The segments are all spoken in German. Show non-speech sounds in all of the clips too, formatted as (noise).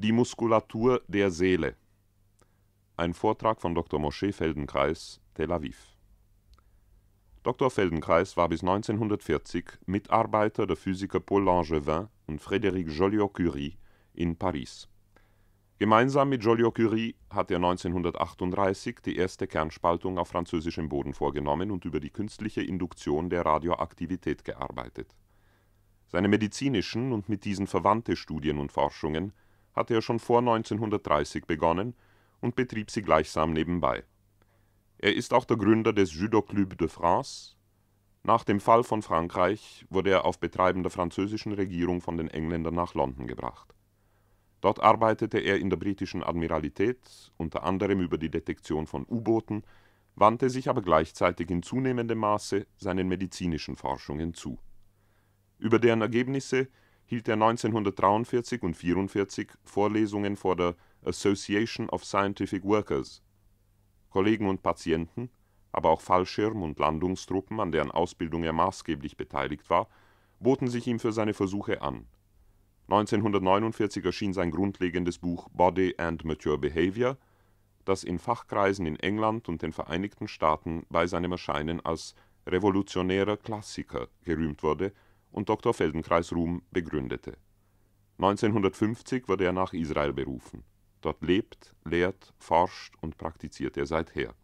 Die Muskulatur der Seele. Ein Vortrag von Dr. Moshe Feldenkreis, Tel Aviv. Dr. Feldenkreis war bis 1940 Mitarbeiter der Physiker Paul Langevin und Frédéric Joliot-Curie in Paris. Gemeinsam mit Joliot-Curie hat er 1938 die erste Kernspaltung auf französischem Boden vorgenommen und über die künstliche Induktion der Radioaktivität gearbeitet. Seine medizinischen und mit diesen verwandte Studien und Forschungen – hatte er schon vor 1930 begonnen und betrieb sie gleichsam nebenbei. Er ist auch der Gründer des Judo Club de France. Nach dem Fall von Frankreich wurde er auf Betreiben der französischen Regierung von den Engländern nach London gebracht. Dort arbeitete er in der britischen Admiralität, unter anderem über die Detektion von U-Booten, wandte sich aber gleichzeitig in zunehmendem Maße seinen medizinischen Forschungen zu. Über deren Ergebnisse hielt er 1943 und 1944 Vorlesungen vor der Association of Scientific Workers. Kollegen und Patienten, aber auch Fallschirm- und Landungstruppen, an deren Ausbildung er maßgeblich beteiligt war, boten sich ihm für seine Versuche an. 1949 erschien sein grundlegendes Buch Body and Mature Behavior, das in Fachkreisen in England und den Vereinigten Staaten bei seinem Erscheinen als revolutionärer Klassiker gerühmt wurde und Dr. Feldenkreis Ruhm begründete. 1950 wurde er nach Israel berufen. Dort lebt, lehrt, forscht und praktiziert er seither.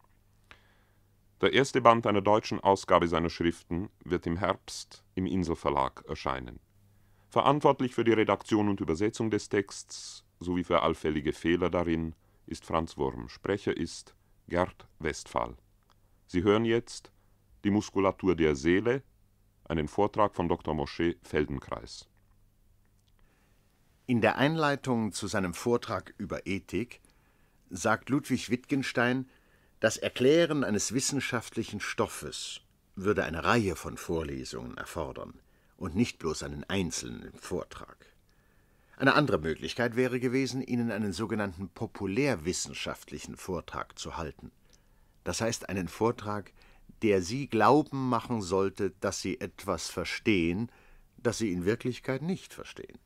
Der erste Band einer deutschen Ausgabe seiner Schriften wird im Herbst im Inselverlag erscheinen. Verantwortlich für die Redaktion und Übersetzung des Texts sowie für allfällige Fehler darin ist Franz Wurm. Sprecher ist Gerd Westphal. Sie hören jetzt die Muskulatur der Seele einen Vortrag von Dr. Moschee Feldenkreis. In der Einleitung zu seinem Vortrag über Ethik sagt Ludwig Wittgenstein, das Erklären eines wissenschaftlichen Stoffes würde eine Reihe von Vorlesungen erfordern und nicht bloß einen einzelnen Vortrag. Eine andere Möglichkeit wäre gewesen, Ihnen einen sogenannten populärwissenschaftlichen Vortrag zu halten. Das heißt einen Vortrag, der sie glauben machen sollte, dass sie etwas verstehen, das sie in Wirklichkeit nicht verstehen.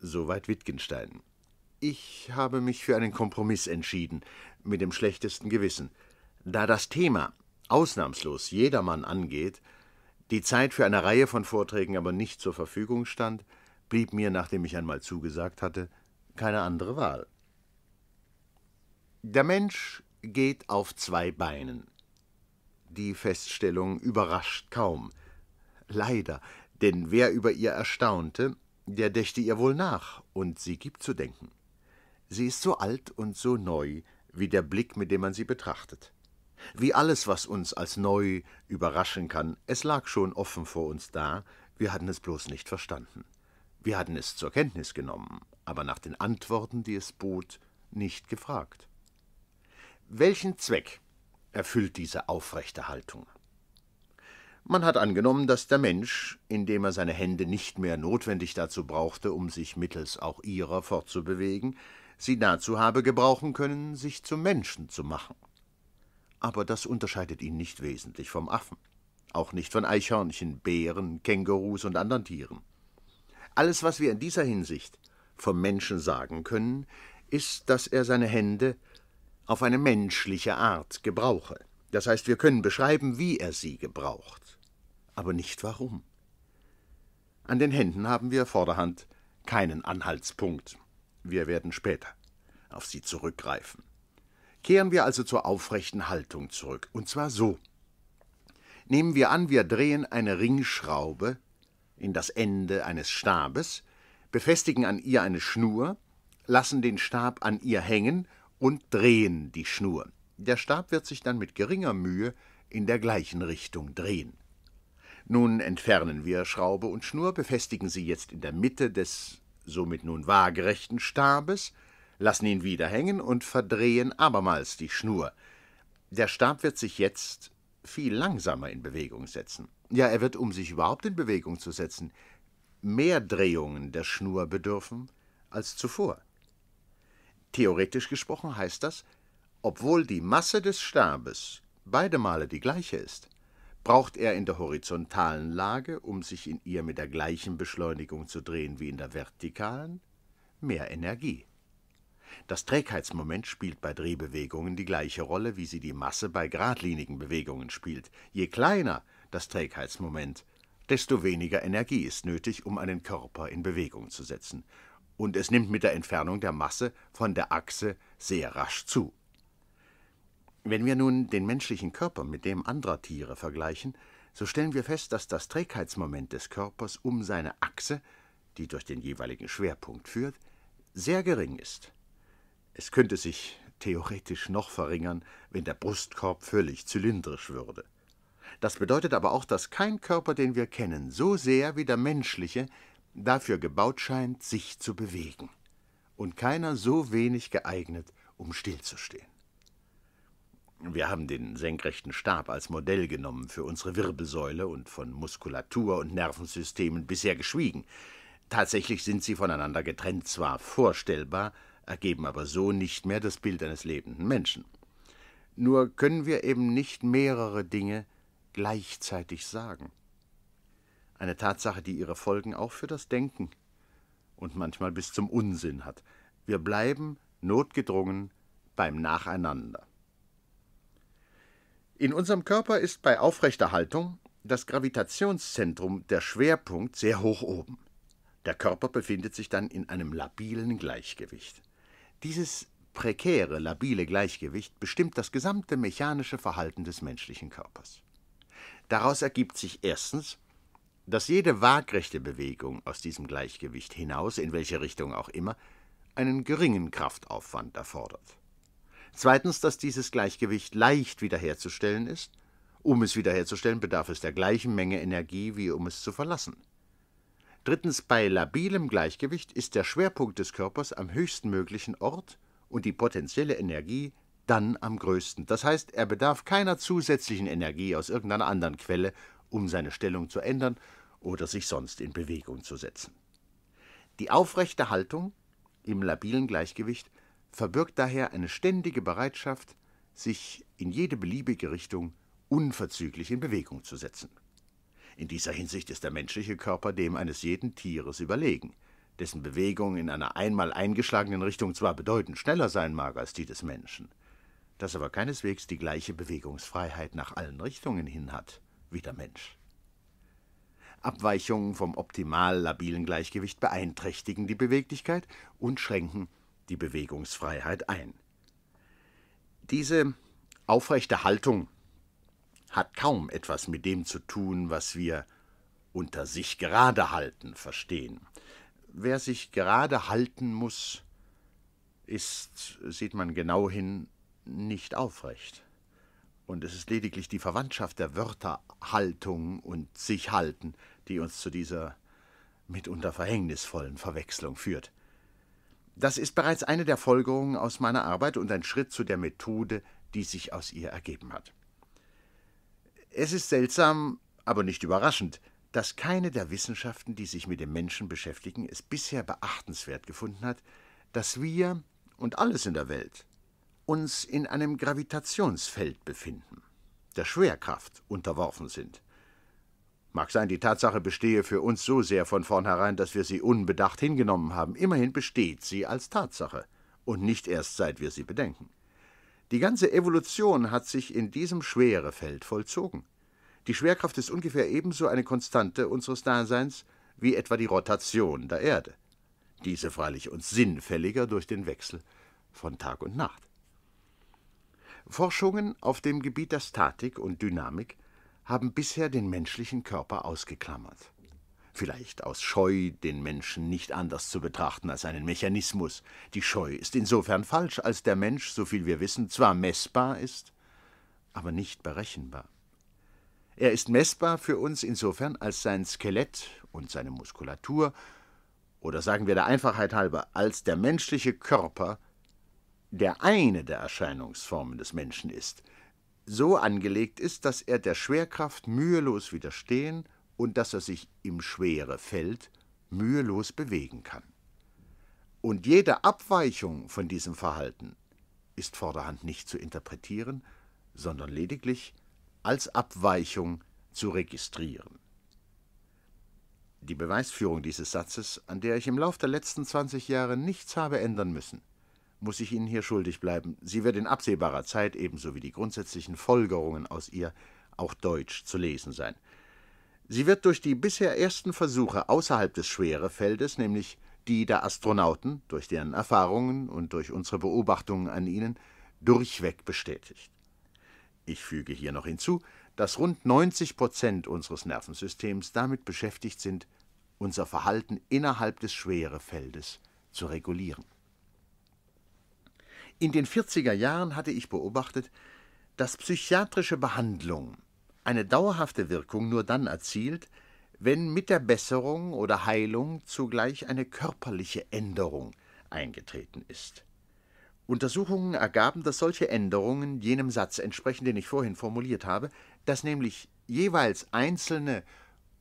Soweit Wittgenstein. Ich habe mich für einen Kompromiss entschieden, mit dem schlechtesten Gewissen, da das Thema ausnahmslos jedermann angeht, die Zeit für eine Reihe von Vorträgen aber nicht zur Verfügung stand, blieb mir, nachdem ich einmal zugesagt hatte, keine andere Wahl. Der Mensch geht auf zwei Beinen. Die Feststellung überrascht kaum. Leider, denn wer über ihr erstaunte, der dächte ihr wohl nach, und sie gibt zu denken. Sie ist so alt und so neu, wie der Blick, mit dem man sie betrachtet. Wie alles, was uns als neu überraschen kann, es lag schon offen vor uns da, wir hatten es bloß nicht verstanden. Wir hatten es zur Kenntnis genommen, aber nach den Antworten, die es bot, nicht gefragt. Welchen Zweck erfüllt diese aufrechte Haltung. Man hat angenommen, dass der Mensch, indem er seine Hände nicht mehr notwendig dazu brauchte, um sich mittels auch ihrer fortzubewegen, sie dazu habe gebrauchen können, sich zum Menschen zu machen. Aber das unterscheidet ihn nicht wesentlich vom Affen, auch nicht von Eichhörnchen, Bären, Kängurus und anderen Tieren. Alles, was wir in dieser Hinsicht vom Menschen sagen können, ist, dass er seine Hände auf eine menschliche Art gebrauche. Das heißt, wir können beschreiben, wie er sie gebraucht, aber nicht warum. An den Händen haben wir vorderhand keinen Anhaltspunkt. Wir werden später auf sie zurückgreifen. Kehren wir also zur aufrechten Haltung zurück, und zwar so. Nehmen wir an, wir drehen eine Ringschraube in das Ende eines Stabes, befestigen an ihr eine Schnur, lassen den Stab an ihr hängen und drehen die Schnur. Der Stab wird sich dann mit geringer Mühe in der gleichen Richtung drehen. Nun entfernen wir Schraube und Schnur, befestigen sie jetzt in der Mitte des somit nun waagerechten Stabes, lassen ihn wieder hängen und verdrehen abermals die Schnur. Der Stab wird sich jetzt viel langsamer in Bewegung setzen. Ja, er wird, um sich überhaupt in Bewegung zu setzen, mehr Drehungen der Schnur bedürfen als zuvor. Theoretisch gesprochen heißt das, obwohl die Masse des Stabes beide Male die gleiche ist, braucht er in der horizontalen Lage, um sich in ihr mit der gleichen Beschleunigung zu drehen wie in der vertikalen, mehr Energie. Das Trägheitsmoment spielt bei Drehbewegungen die gleiche Rolle, wie sie die Masse bei geradlinigen Bewegungen spielt. Je kleiner das Trägheitsmoment, desto weniger Energie ist nötig, um einen Körper in Bewegung zu setzen und es nimmt mit der Entfernung der Masse von der Achse sehr rasch zu. Wenn wir nun den menschlichen Körper mit dem anderer Tiere vergleichen, so stellen wir fest, dass das Trägheitsmoment des Körpers um seine Achse, die durch den jeweiligen Schwerpunkt führt, sehr gering ist. Es könnte sich theoretisch noch verringern, wenn der Brustkorb völlig zylindrisch würde. Das bedeutet aber auch, dass kein Körper, den wir kennen, so sehr wie der menschliche dafür gebaut scheint, sich zu bewegen, und keiner so wenig geeignet, um stillzustehen. Wir haben den senkrechten Stab als Modell genommen für unsere Wirbelsäule und von Muskulatur und Nervensystemen bisher geschwiegen. Tatsächlich sind sie voneinander getrennt zwar vorstellbar, ergeben aber so nicht mehr das Bild eines lebenden Menschen. Nur können wir eben nicht mehrere Dinge gleichzeitig sagen. Eine Tatsache, die ihre Folgen auch für das Denken und manchmal bis zum Unsinn hat. Wir bleiben notgedrungen beim Nacheinander. In unserem Körper ist bei aufrechter Haltung das Gravitationszentrum, der Schwerpunkt, sehr hoch oben. Der Körper befindet sich dann in einem labilen Gleichgewicht. Dieses prekäre, labile Gleichgewicht bestimmt das gesamte mechanische Verhalten des menschlichen Körpers. Daraus ergibt sich erstens, dass jede waagrechte Bewegung aus diesem Gleichgewicht hinaus, in welche Richtung auch immer, einen geringen Kraftaufwand erfordert. Zweitens, dass dieses Gleichgewicht leicht wiederherzustellen ist. Um es wiederherzustellen, bedarf es der gleichen Menge Energie, wie um es zu verlassen. Drittens, bei labilem Gleichgewicht ist der Schwerpunkt des Körpers am höchsten möglichen Ort und die potenzielle Energie dann am größten. Das heißt, er bedarf keiner zusätzlichen Energie aus irgendeiner anderen Quelle, um seine Stellung zu ändern oder sich sonst in Bewegung zu setzen. Die aufrechte Haltung im labilen Gleichgewicht verbirgt daher eine ständige Bereitschaft, sich in jede beliebige Richtung unverzüglich in Bewegung zu setzen. In dieser Hinsicht ist der menschliche Körper dem eines jeden Tieres überlegen, dessen Bewegung in einer einmal eingeschlagenen Richtung zwar bedeutend schneller sein mag als die des Menschen, das aber keineswegs die gleiche Bewegungsfreiheit nach allen Richtungen hin hat wie der Mensch. Abweichungen vom optimal labilen Gleichgewicht beeinträchtigen die Beweglichkeit und schränken die Bewegungsfreiheit ein. Diese aufrechte Haltung hat kaum etwas mit dem zu tun, was wir unter sich gerade halten verstehen. Wer sich gerade halten muss, ist, sieht man genau hin, nicht aufrecht. Und es ist lediglich die Verwandtschaft der Wörter Haltung und sich halten, die uns zu dieser mitunter verhängnisvollen Verwechslung führt. Das ist bereits eine der Folgerungen aus meiner Arbeit und ein Schritt zu der Methode, die sich aus ihr ergeben hat. Es ist seltsam, aber nicht überraschend, dass keine der Wissenschaften, die sich mit dem Menschen beschäftigen, es bisher beachtenswert gefunden hat, dass wir und alles in der Welt uns in einem Gravitationsfeld befinden, der Schwerkraft unterworfen sind. Mag sein, die Tatsache bestehe für uns so sehr von vornherein, dass wir sie unbedacht hingenommen haben. Immerhin besteht sie als Tatsache und nicht erst seit wir sie bedenken. Die ganze Evolution hat sich in diesem Schwerefeld vollzogen. Die Schwerkraft ist ungefähr ebenso eine Konstante unseres Daseins wie etwa die Rotation der Erde. Diese freilich uns sinnfälliger durch den Wechsel von Tag und Nacht. Forschungen auf dem Gebiet der Statik und Dynamik haben bisher den menschlichen Körper ausgeklammert. Vielleicht aus Scheu, den Menschen nicht anders zu betrachten als einen Mechanismus. Die Scheu ist insofern falsch, als der Mensch, so viel wir wissen, zwar messbar ist, aber nicht berechenbar. Er ist messbar für uns insofern, als sein Skelett und seine Muskulatur, oder sagen wir der Einfachheit halber, als der menschliche Körper der eine der Erscheinungsformen des Menschen ist, so angelegt ist, dass er der Schwerkraft mühelos widerstehen und dass er sich im schwere Feld mühelos bewegen kann. Und jede Abweichung von diesem Verhalten ist vorderhand nicht zu interpretieren, sondern lediglich als Abweichung zu registrieren. Die Beweisführung dieses Satzes, an der ich im Lauf der letzten 20 Jahre nichts habe ändern müssen, muss ich Ihnen hier schuldig bleiben. Sie wird in absehbarer Zeit ebenso wie die grundsätzlichen Folgerungen aus ihr auch deutsch zu lesen sein. Sie wird durch die bisher ersten Versuche außerhalb des Schwerefeldes, nämlich die der Astronauten, durch deren Erfahrungen und durch unsere Beobachtungen an ihnen, durchweg bestätigt. Ich füge hier noch hinzu, dass rund 90 Prozent unseres Nervensystems damit beschäftigt sind, unser Verhalten innerhalb des Schwerefeldes zu regulieren. In den 40er Jahren hatte ich beobachtet, dass psychiatrische Behandlung eine dauerhafte Wirkung nur dann erzielt, wenn mit der Besserung oder Heilung zugleich eine körperliche Änderung eingetreten ist. Untersuchungen ergaben, dass solche Änderungen jenem Satz entsprechen, den ich vorhin formuliert habe, dass nämlich jeweils einzelne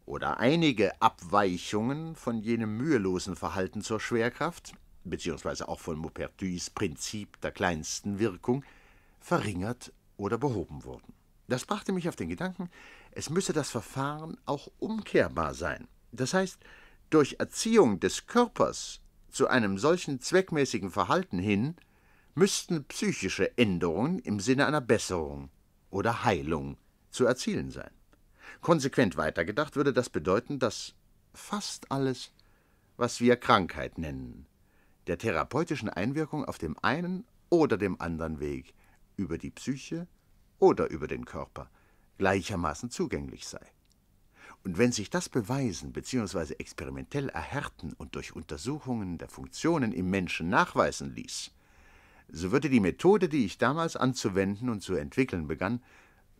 oder einige Abweichungen von jenem mühelosen Verhalten zur Schwerkraft beziehungsweise auch von Maupertuis Prinzip der kleinsten Wirkung, verringert oder behoben wurden. Das brachte mich auf den Gedanken, es müsse das Verfahren auch umkehrbar sein. Das heißt, durch Erziehung des Körpers zu einem solchen zweckmäßigen Verhalten hin, müssten psychische Änderungen im Sinne einer Besserung oder Heilung zu erzielen sein. Konsequent weitergedacht würde das bedeuten, dass fast alles, was wir Krankheit nennen, der therapeutischen Einwirkung auf dem einen oder dem anderen Weg, über die Psyche oder über den Körper, gleichermaßen zugänglich sei. Und wenn sich das beweisen bzw. experimentell erhärten und durch Untersuchungen der Funktionen im Menschen nachweisen ließ, so würde die Methode, die ich damals anzuwenden und zu entwickeln begann,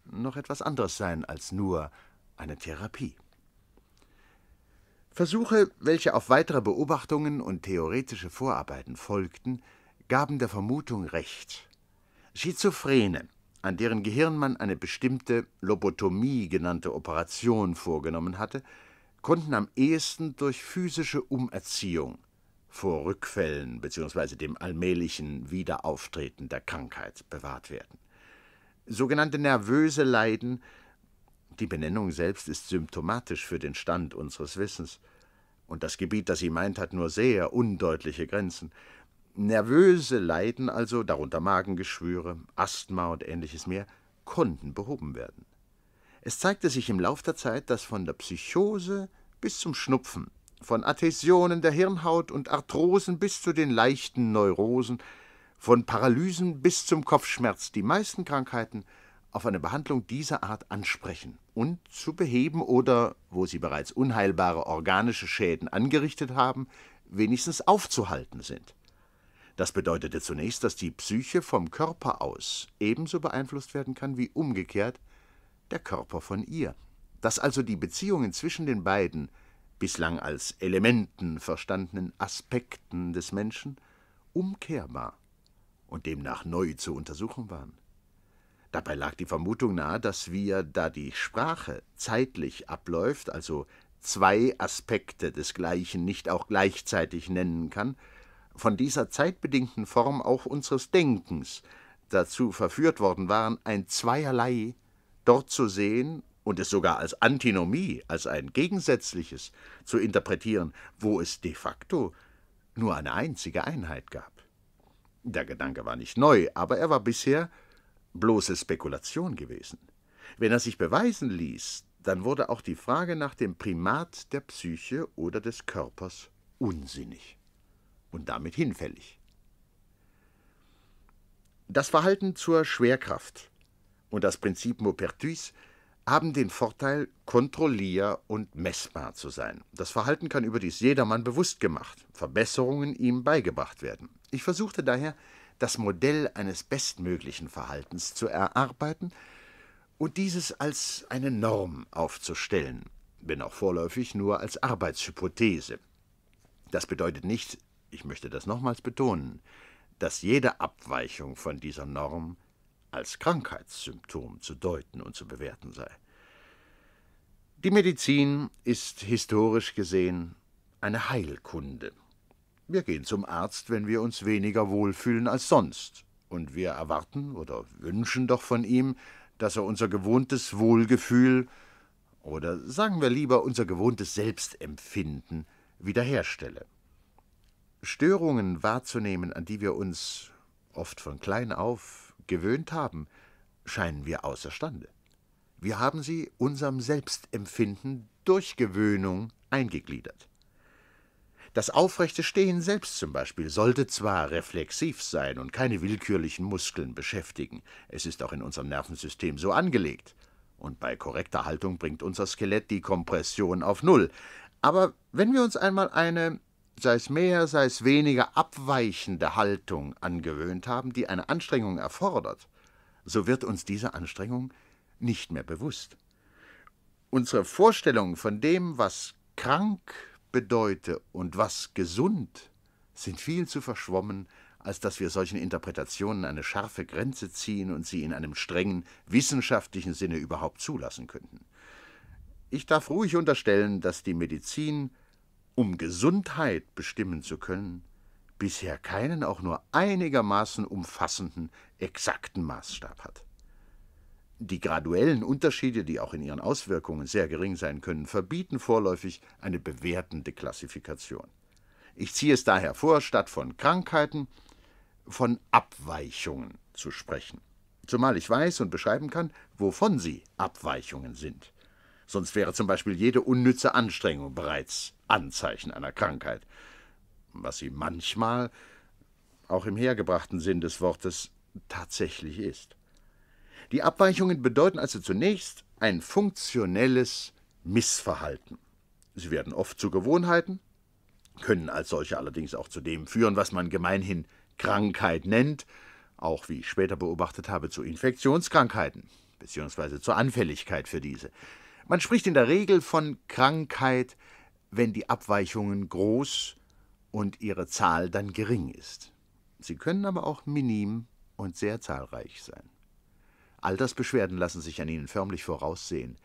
noch etwas anderes sein als nur eine Therapie. Versuche, welche auf weitere Beobachtungen und theoretische Vorarbeiten folgten, gaben der Vermutung recht. Schizophrene, an deren Gehirn man eine bestimmte Lobotomie genannte Operation vorgenommen hatte, konnten am ehesten durch physische Umerziehung vor Rückfällen bzw. dem allmählichen Wiederauftreten der Krankheit bewahrt werden. Sogenannte nervöse Leiden die Benennung selbst ist symptomatisch für den Stand unseres Wissens. Und das Gebiet, das sie meint, hat nur sehr undeutliche Grenzen. Nervöse Leiden also, darunter Magengeschwüre, Asthma und ähnliches mehr, konnten behoben werden. Es zeigte sich im Lauf der Zeit, dass von der Psychose bis zum Schnupfen, von Adhäsionen der Hirnhaut und Arthrosen bis zu den leichten Neurosen, von Paralysen bis zum Kopfschmerz die meisten Krankheiten auf eine Behandlung dieser Art ansprechen und zu beheben oder, wo sie bereits unheilbare organische Schäden angerichtet haben, wenigstens aufzuhalten sind. Das bedeutete zunächst, dass die Psyche vom Körper aus ebenso beeinflusst werden kann wie umgekehrt der Körper von ihr, dass also die Beziehungen zwischen den beiden, bislang als Elementen verstandenen Aspekten des Menschen, umkehrbar und demnach neu zu untersuchen waren. Dabei lag die Vermutung nahe, dass wir, da die Sprache zeitlich abläuft, also zwei Aspekte desgleichen nicht auch gleichzeitig nennen kann, von dieser zeitbedingten Form auch unseres Denkens dazu verführt worden waren, ein Zweierlei dort zu sehen und es sogar als Antinomie, als ein Gegensätzliches zu interpretieren, wo es de facto nur eine einzige Einheit gab. Der Gedanke war nicht neu, aber er war bisher bloße Spekulation gewesen. Wenn er sich beweisen ließ, dann wurde auch die Frage nach dem Primat der Psyche oder des Körpers unsinnig und damit hinfällig. Das Verhalten zur Schwerkraft und das Prinzip Maupertuis haben den Vorteil, kontrollier- und messbar zu sein. Das Verhalten kann überdies jedermann bewusst gemacht, Verbesserungen ihm beigebracht werden. Ich versuchte daher, das Modell eines bestmöglichen Verhaltens zu erarbeiten und dieses als eine Norm aufzustellen, wenn auch vorläufig nur als Arbeitshypothese. Das bedeutet nicht, ich möchte das nochmals betonen, dass jede Abweichung von dieser Norm als Krankheitssymptom zu deuten und zu bewerten sei. Die Medizin ist historisch gesehen eine Heilkunde. Wir gehen zum Arzt, wenn wir uns weniger wohlfühlen als sonst, und wir erwarten oder wünschen doch von ihm, dass er unser gewohntes Wohlgefühl oder sagen wir lieber unser gewohntes Selbstempfinden wiederherstelle. Störungen wahrzunehmen, an die wir uns oft von klein auf gewöhnt haben, scheinen wir außerstande. Wir haben sie unserem Selbstempfinden durch Gewöhnung eingegliedert. Das aufrechte Stehen selbst zum Beispiel sollte zwar reflexiv sein und keine willkürlichen Muskeln beschäftigen, es ist auch in unserem Nervensystem so angelegt. Und bei korrekter Haltung bringt unser Skelett die Kompression auf Null. Aber wenn wir uns einmal eine, sei es mehr, sei es weniger abweichende Haltung angewöhnt haben, die eine Anstrengung erfordert, so wird uns diese Anstrengung nicht mehr bewusst. Unsere Vorstellung von dem, was krank, bedeute und was gesund, sind viel zu verschwommen, als dass wir solchen Interpretationen eine scharfe Grenze ziehen und sie in einem strengen wissenschaftlichen Sinne überhaupt zulassen könnten. Ich darf ruhig unterstellen, dass die Medizin, um Gesundheit bestimmen zu können, bisher keinen auch nur einigermaßen umfassenden, exakten Maßstab hat. Die graduellen Unterschiede, die auch in ihren Auswirkungen sehr gering sein können, verbieten vorläufig eine bewertende Klassifikation. Ich ziehe es daher vor, statt von Krankheiten von Abweichungen zu sprechen. Zumal ich weiß und beschreiben kann, wovon sie Abweichungen sind. Sonst wäre zum Beispiel jede unnütze Anstrengung bereits Anzeichen einer Krankheit, was sie manchmal, auch im hergebrachten Sinn des Wortes, tatsächlich ist. Die Abweichungen bedeuten also zunächst ein funktionelles Missverhalten. Sie werden oft zu Gewohnheiten, können als solche allerdings auch zu dem führen, was man gemeinhin Krankheit nennt, auch wie ich später beobachtet habe, zu Infektionskrankheiten bzw. zur Anfälligkeit für diese. Man spricht in der Regel von Krankheit, wenn die Abweichungen groß und ihre Zahl dann gering ist. Sie können aber auch minim und sehr zahlreich sein. Altersbeschwerden lassen sich an ihnen förmlich voraussehen,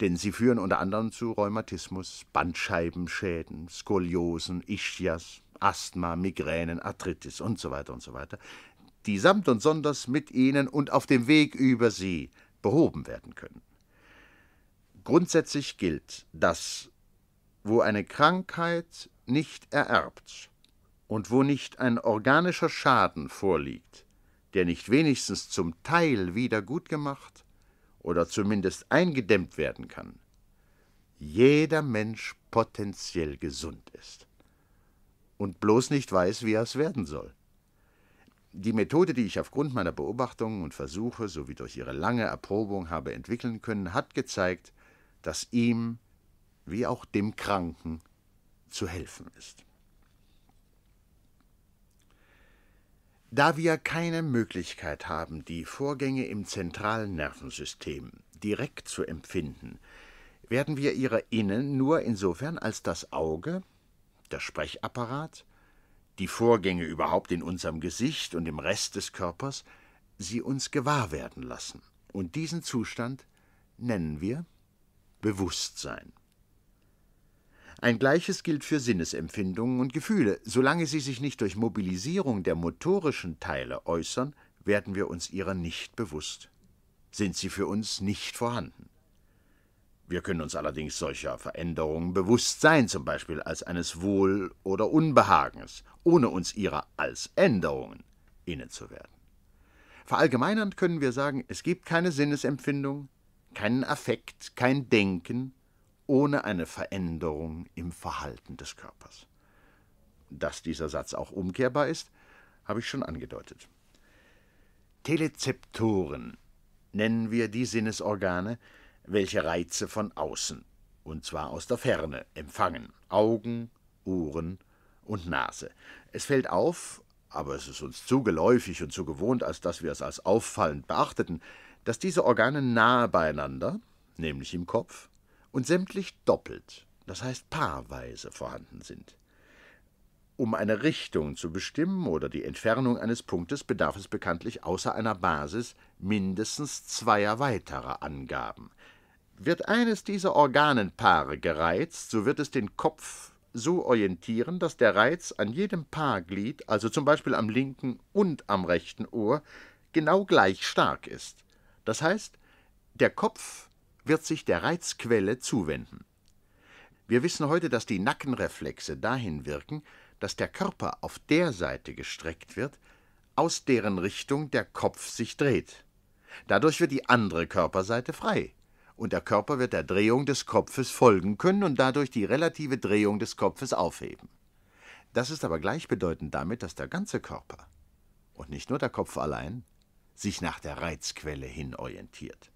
denn sie führen unter anderem zu Rheumatismus, Bandscheibenschäden, Skoliosen, Ischias, Asthma, Migränen, Arthritis und so weiter und so weiter, die samt und sonders mit ihnen und auf dem Weg über sie behoben werden können. Grundsätzlich gilt, dass wo eine Krankheit nicht ererbt und wo nicht ein organischer Schaden vorliegt, der nicht wenigstens zum Teil wieder gut gemacht oder zumindest eingedämmt werden kann. Jeder Mensch potenziell gesund ist und bloß nicht weiß, wie er es werden soll. Die Methode, die ich aufgrund meiner Beobachtungen und Versuche sowie durch ihre lange Erprobung habe entwickeln können, hat gezeigt, dass ihm wie auch dem Kranken zu helfen ist. Da wir keine Möglichkeit haben, die Vorgänge im zentralen Nervensystem direkt zu empfinden, werden wir ihrer innen nur insofern als das Auge, der Sprechapparat, die Vorgänge überhaupt in unserem Gesicht und im Rest des Körpers, sie uns gewahr werden lassen. Und diesen Zustand nennen wir Bewusstsein. Ein gleiches gilt für Sinnesempfindungen und Gefühle. Solange sie sich nicht durch Mobilisierung der motorischen Teile äußern, werden wir uns ihrer nicht bewusst. Sind sie für uns nicht vorhanden. Wir können uns allerdings solcher Veränderungen bewusst sein, zum Beispiel als eines Wohl- oder Unbehagens, ohne uns ihrer als Änderungen inne zu werden. Verallgemeinernd können wir sagen, es gibt keine Sinnesempfindung, keinen Affekt, kein Denken, ohne eine Veränderung im Verhalten des Körpers. Dass dieser Satz auch umkehrbar ist, habe ich schon angedeutet. Telezeptoren nennen wir die Sinnesorgane, welche Reize von außen, und zwar aus der Ferne, empfangen Augen, Ohren und Nase. Es fällt auf, aber es ist uns zu geläufig und zu gewohnt, als dass wir es als auffallend beachteten, dass diese Organe nahe beieinander, nämlich im Kopf, und sämtlich doppelt, das heißt paarweise vorhanden sind. Um eine Richtung zu bestimmen oder die Entfernung eines Punktes bedarf es bekanntlich außer einer Basis mindestens zweier weiterer Angaben. Wird eines dieser Organenpaare gereizt, so wird es den Kopf so orientieren, dass der Reiz an jedem Paarglied, also zum Beispiel am linken und am rechten Ohr, genau gleich stark ist. Das heißt, der Kopf wird sich der Reizquelle zuwenden. Wir wissen heute, dass die Nackenreflexe dahin wirken, dass der Körper auf der Seite gestreckt wird, aus deren Richtung der Kopf sich dreht. Dadurch wird die andere Körperseite frei, und der Körper wird der Drehung des Kopfes folgen können und dadurch die relative Drehung des Kopfes aufheben. Das ist aber gleichbedeutend damit, dass der ganze Körper und nicht nur der Kopf allein sich nach der Reizquelle hin orientiert.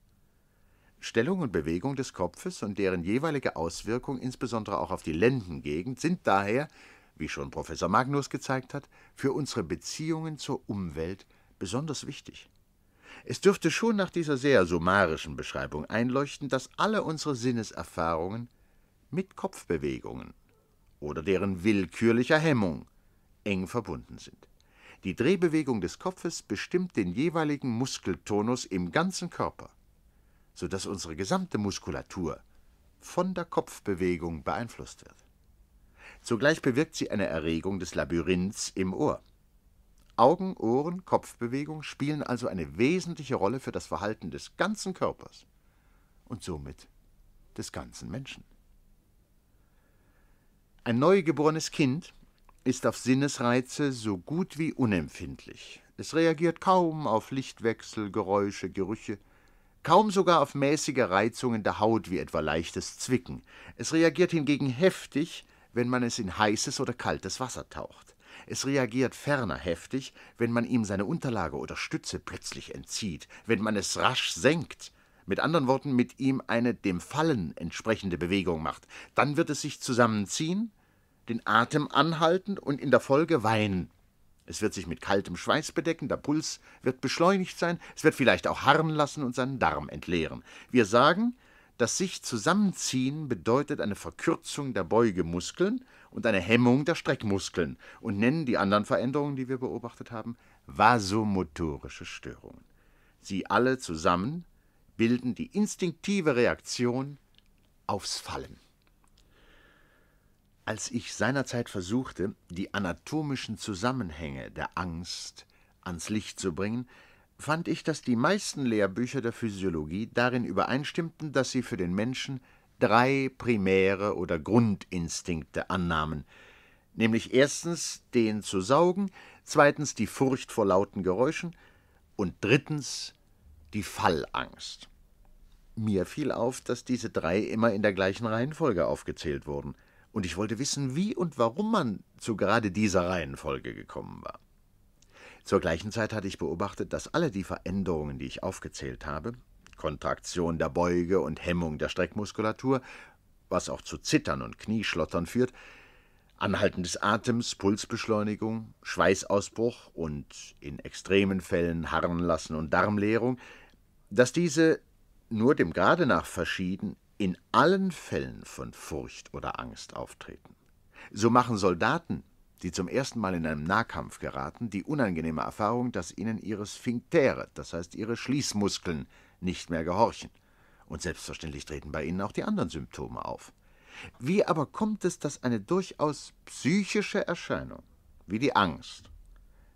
Stellung und Bewegung des Kopfes und deren jeweilige Auswirkung insbesondere auch auf die Lendengegend sind daher, wie schon Professor Magnus gezeigt hat, für unsere Beziehungen zur Umwelt besonders wichtig. Es dürfte schon nach dieser sehr summarischen Beschreibung einleuchten, dass alle unsere Sinneserfahrungen mit Kopfbewegungen oder deren willkürlicher Hemmung eng verbunden sind. Die Drehbewegung des Kopfes bestimmt den jeweiligen Muskeltonus im ganzen Körper so dass unsere gesamte Muskulatur von der Kopfbewegung beeinflusst wird. Zugleich bewirkt sie eine Erregung des Labyrinths im Ohr. Augen, Ohren, Kopfbewegung spielen also eine wesentliche Rolle für das Verhalten des ganzen Körpers und somit des ganzen Menschen. Ein neugeborenes Kind ist auf Sinnesreize so gut wie unempfindlich. Es reagiert kaum auf Lichtwechsel, Geräusche, Gerüche kaum sogar auf mäßige Reizungen der Haut wie etwa leichtes Zwicken. Es reagiert hingegen heftig, wenn man es in heißes oder kaltes Wasser taucht. Es reagiert ferner heftig, wenn man ihm seine Unterlage oder Stütze plötzlich entzieht, wenn man es rasch senkt, mit anderen Worten mit ihm eine dem Fallen entsprechende Bewegung macht. Dann wird es sich zusammenziehen, den Atem anhalten und in der Folge weinen. Es wird sich mit kaltem Schweiß bedecken, der Puls wird beschleunigt sein, es wird vielleicht auch harren lassen und seinen Darm entleeren. Wir sagen, das sich zusammenziehen bedeutet eine Verkürzung der Beugemuskeln und eine Hemmung der Streckmuskeln und nennen die anderen Veränderungen, die wir beobachtet haben, vasomotorische Störungen. Sie alle zusammen bilden die instinktive Reaktion aufs Fallen als ich seinerzeit versuchte, die anatomischen Zusammenhänge der Angst ans Licht zu bringen, fand ich, dass die meisten Lehrbücher der Physiologie darin übereinstimmten, dass sie für den Menschen drei primäre oder Grundinstinkte annahmen, nämlich erstens den zu saugen, zweitens die Furcht vor lauten Geräuschen und drittens die Fallangst. Mir fiel auf, dass diese drei immer in der gleichen Reihenfolge aufgezählt wurden – und ich wollte wissen, wie und warum man zu gerade dieser Reihenfolge gekommen war. Zur gleichen Zeit hatte ich beobachtet, dass alle die Veränderungen, die ich aufgezählt habe, Kontraktion der Beuge und Hemmung der Streckmuskulatur, was auch zu Zittern und Knieschlottern führt, Anhalten des Atems, Pulsbeschleunigung, Schweißausbruch und in extremen Fällen Harrenlassen und Darmleerung, dass diese nur dem Grade nach verschieden in allen Fällen von Furcht oder Angst auftreten. So machen Soldaten, die zum ersten Mal in einem Nahkampf geraten, die unangenehme Erfahrung, dass ihnen ihre Sphinktere, das heißt ihre Schließmuskeln, nicht mehr gehorchen. Und selbstverständlich treten bei ihnen auch die anderen Symptome auf. Wie aber kommt es, dass eine durchaus psychische Erscheinung, wie die Angst,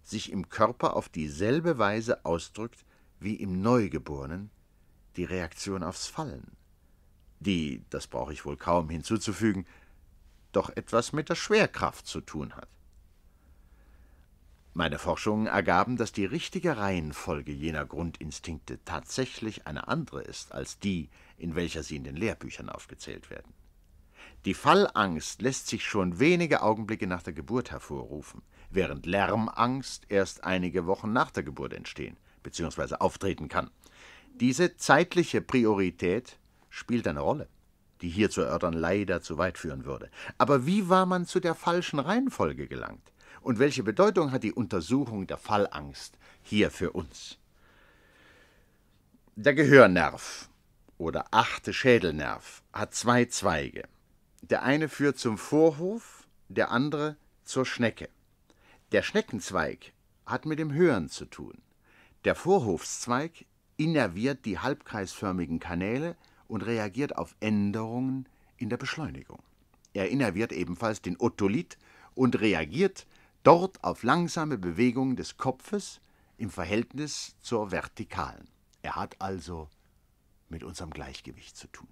sich im Körper auf dieselbe Weise ausdrückt wie im Neugeborenen die Reaktion aufs Fallen? die, das brauche ich wohl kaum hinzuzufügen, doch etwas mit der Schwerkraft zu tun hat. Meine Forschungen ergaben, dass die richtige Reihenfolge jener Grundinstinkte tatsächlich eine andere ist als die, in welcher sie in den Lehrbüchern aufgezählt werden. Die Fallangst lässt sich schon wenige Augenblicke nach der Geburt hervorrufen, während Lärmangst erst einige Wochen nach der Geburt entstehen bzw. auftreten kann. Diese zeitliche Priorität spielt eine Rolle, die hier zu erörtern leider zu weit führen würde. Aber wie war man zu der falschen Reihenfolge gelangt? Und welche Bedeutung hat die Untersuchung der Fallangst hier für uns? Der Gehörnerv oder achte Schädelnerv hat zwei Zweige. Der eine führt zum Vorhof, der andere zur Schnecke. Der Schneckenzweig hat mit dem Hören zu tun. Der Vorhofszweig innerviert die halbkreisförmigen Kanäle und reagiert auf Änderungen in der Beschleunigung. Er innerviert ebenfalls den Otolith und reagiert dort auf langsame Bewegungen des Kopfes im Verhältnis zur vertikalen. Er hat also mit unserem Gleichgewicht zu tun.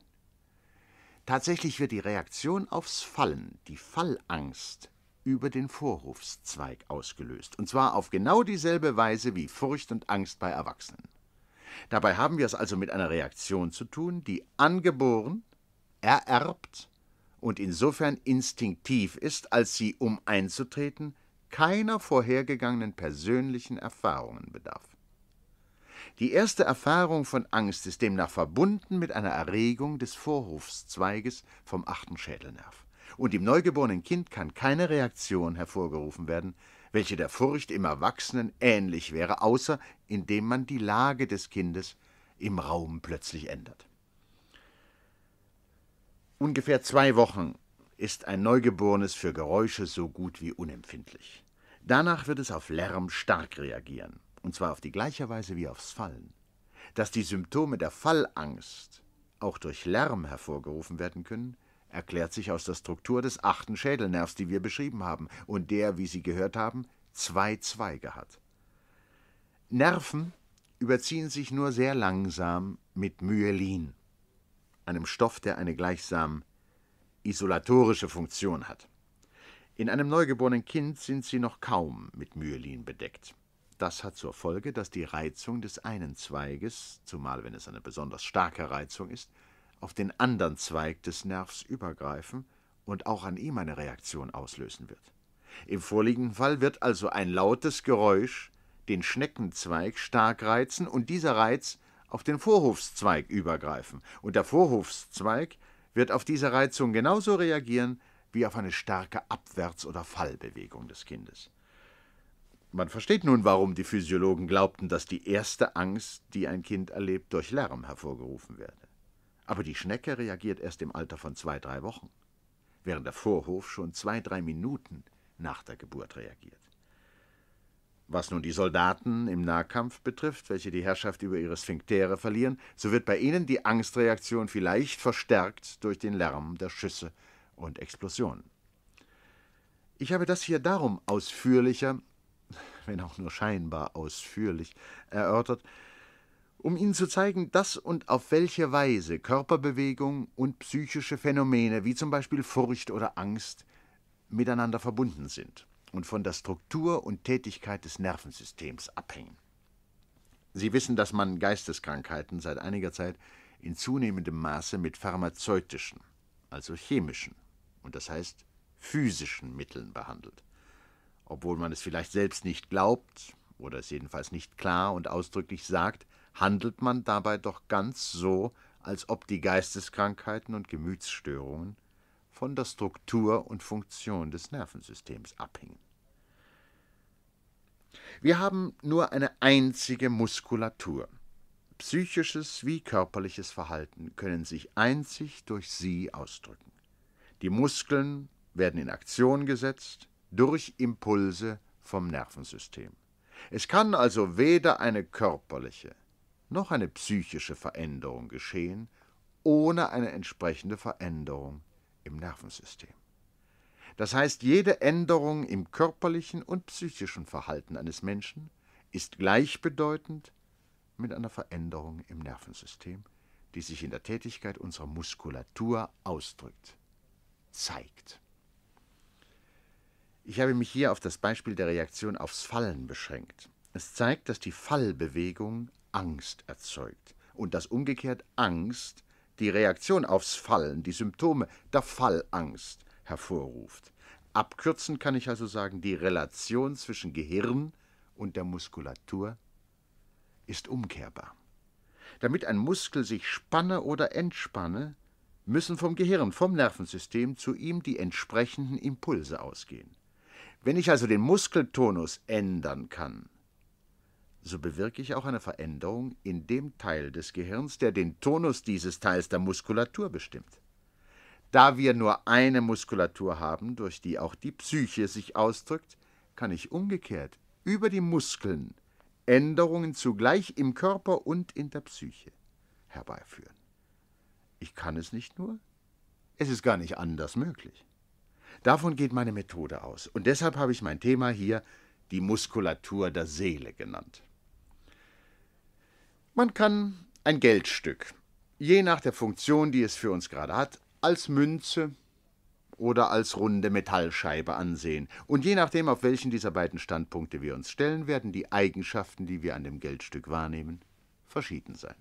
Tatsächlich wird die Reaktion aufs Fallen, die Fallangst, über den Vorrufszweig ausgelöst, und zwar auf genau dieselbe Weise wie Furcht und Angst bei Erwachsenen. Dabei haben wir es also mit einer Reaktion zu tun, die angeboren, ererbt und insofern instinktiv ist, als sie, um einzutreten, keiner vorhergegangenen persönlichen Erfahrungen bedarf. Die erste Erfahrung von Angst ist demnach verbunden mit einer Erregung des Vorhofszweiges vom achten Schädelnerv. Und im neugeborenen Kind kann keine Reaktion hervorgerufen werden, welche der Furcht im Erwachsenen ähnlich wäre, außer indem man die Lage des Kindes im Raum plötzlich ändert. Ungefähr zwei Wochen ist ein Neugeborenes für Geräusche so gut wie unempfindlich. Danach wird es auf Lärm stark reagieren, und zwar auf die gleiche Weise wie aufs Fallen. Dass die Symptome der Fallangst auch durch Lärm hervorgerufen werden können, erklärt sich aus der Struktur des achten Schädelnervs, die wir beschrieben haben, und der, wie Sie gehört haben, zwei Zweige hat. Nerven überziehen sich nur sehr langsam mit Myelin, einem Stoff, der eine gleichsam isolatorische Funktion hat. In einem neugeborenen Kind sind sie noch kaum mit Myelin bedeckt. Das hat zur Folge, dass die Reizung des einen Zweiges, zumal wenn es eine besonders starke Reizung ist, auf den anderen Zweig des Nervs übergreifen und auch an ihm eine Reaktion auslösen wird. Im vorliegenden Fall wird also ein lautes Geräusch den Schneckenzweig stark reizen und dieser Reiz auf den Vorhofszweig übergreifen. Und der Vorhofszweig wird auf diese Reizung genauso reagieren wie auf eine starke Abwärts- oder Fallbewegung des Kindes. Man versteht nun, warum die Physiologen glaubten, dass die erste Angst, die ein Kind erlebt, durch Lärm hervorgerufen wird. Aber die Schnecke reagiert erst im Alter von zwei, drei Wochen, während der Vorhof schon zwei, drei Minuten nach der Geburt reagiert. Was nun die Soldaten im Nahkampf betrifft, welche die Herrschaft über ihre Sphinktere verlieren, so wird bei ihnen die Angstreaktion vielleicht verstärkt durch den Lärm der Schüsse und Explosionen. Ich habe das hier darum ausführlicher, (laughs) wenn auch nur scheinbar ausführlich, erörtert, um ihnen zu zeigen, dass und auf welche Weise Körperbewegung und psychische Phänomene wie zum Beispiel Furcht oder Angst miteinander verbunden sind und von der Struktur und Tätigkeit des Nervensystems abhängen. Sie wissen, dass man Geisteskrankheiten seit einiger Zeit in zunehmendem Maße mit pharmazeutischen, also chemischen, und das heißt physischen Mitteln behandelt. Obwohl man es vielleicht selbst nicht glaubt oder es jedenfalls nicht klar und ausdrücklich sagt, handelt man dabei doch ganz so, als ob die Geisteskrankheiten und Gemütsstörungen von der Struktur und Funktion des Nervensystems abhängen. Wir haben nur eine einzige Muskulatur. Psychisches wie körperliches Verhalten können sich einzig durch sie ausdrücken. Die Muskeln werden in Aktion gesetzt durch Impulse vom Nervensystem. Es kann also weder eine körperliche noch eine psychische Veränderung geschehen, ohne eine entsprechende Veränderung im Nervensystem. Das heißt, jede Änderung im körperlichen und psychischen Verhalten eines Menschen ist gleichbedeutend mit einer Veränderung im Nervensystem, die sich in der Tätigkeit unserer Muskulatur ausdrückt, zeigt. Ich habe mich hier auf das Beispiel der Reaktion aufs Fallen beschränkt. Es zeigt, dass die Fallbewegung Angst erzeugt. Und dass umgekehrt Angst die Reaktion aufs Fallen, die Symptome der Fallangst hervorruft. Abkürzend kann ich also sagen, die Relation zwischen Gehirn und der Muskulatur ist umkehrbar. Damit ein Muskel sich spanne oder entspanne, müssen vom Gehirn, vom Nervensystem zu ihm die entsprechenden Impulse ausgehen. Wenn ich also den Muskeltonus ändern kann, so bewirke ich auch eine Veränderung in dem Teil des Gehirns, der den Tonus dieses Teils der Muskulatur bestimmt. Da wir nur eine Muskulatur haben, durch die auch die Psyche sich ausdrückt, kann ich umgekehrt über die Muskeln Änderungen zugleich im Körper und in der Psyche herbeiführen. Ich kann es nicht nur, es ist gar nicht anders möglich. Davon geht meine Methode aus, und deshalb habe ich mein Thema hier die Muskulatur der Seele genannt. Man kann ein Geldstück, je nach der Funktion, die es für uns gerade hat, als Münze oder als runde Metallscheibe ansehen. Und je nachdem, auf welchen dieser beiden Standpunkte wir uns stellen, werden die Eigenschaften, die wir an dem Geldstück wahrnehmen, verschieden sein.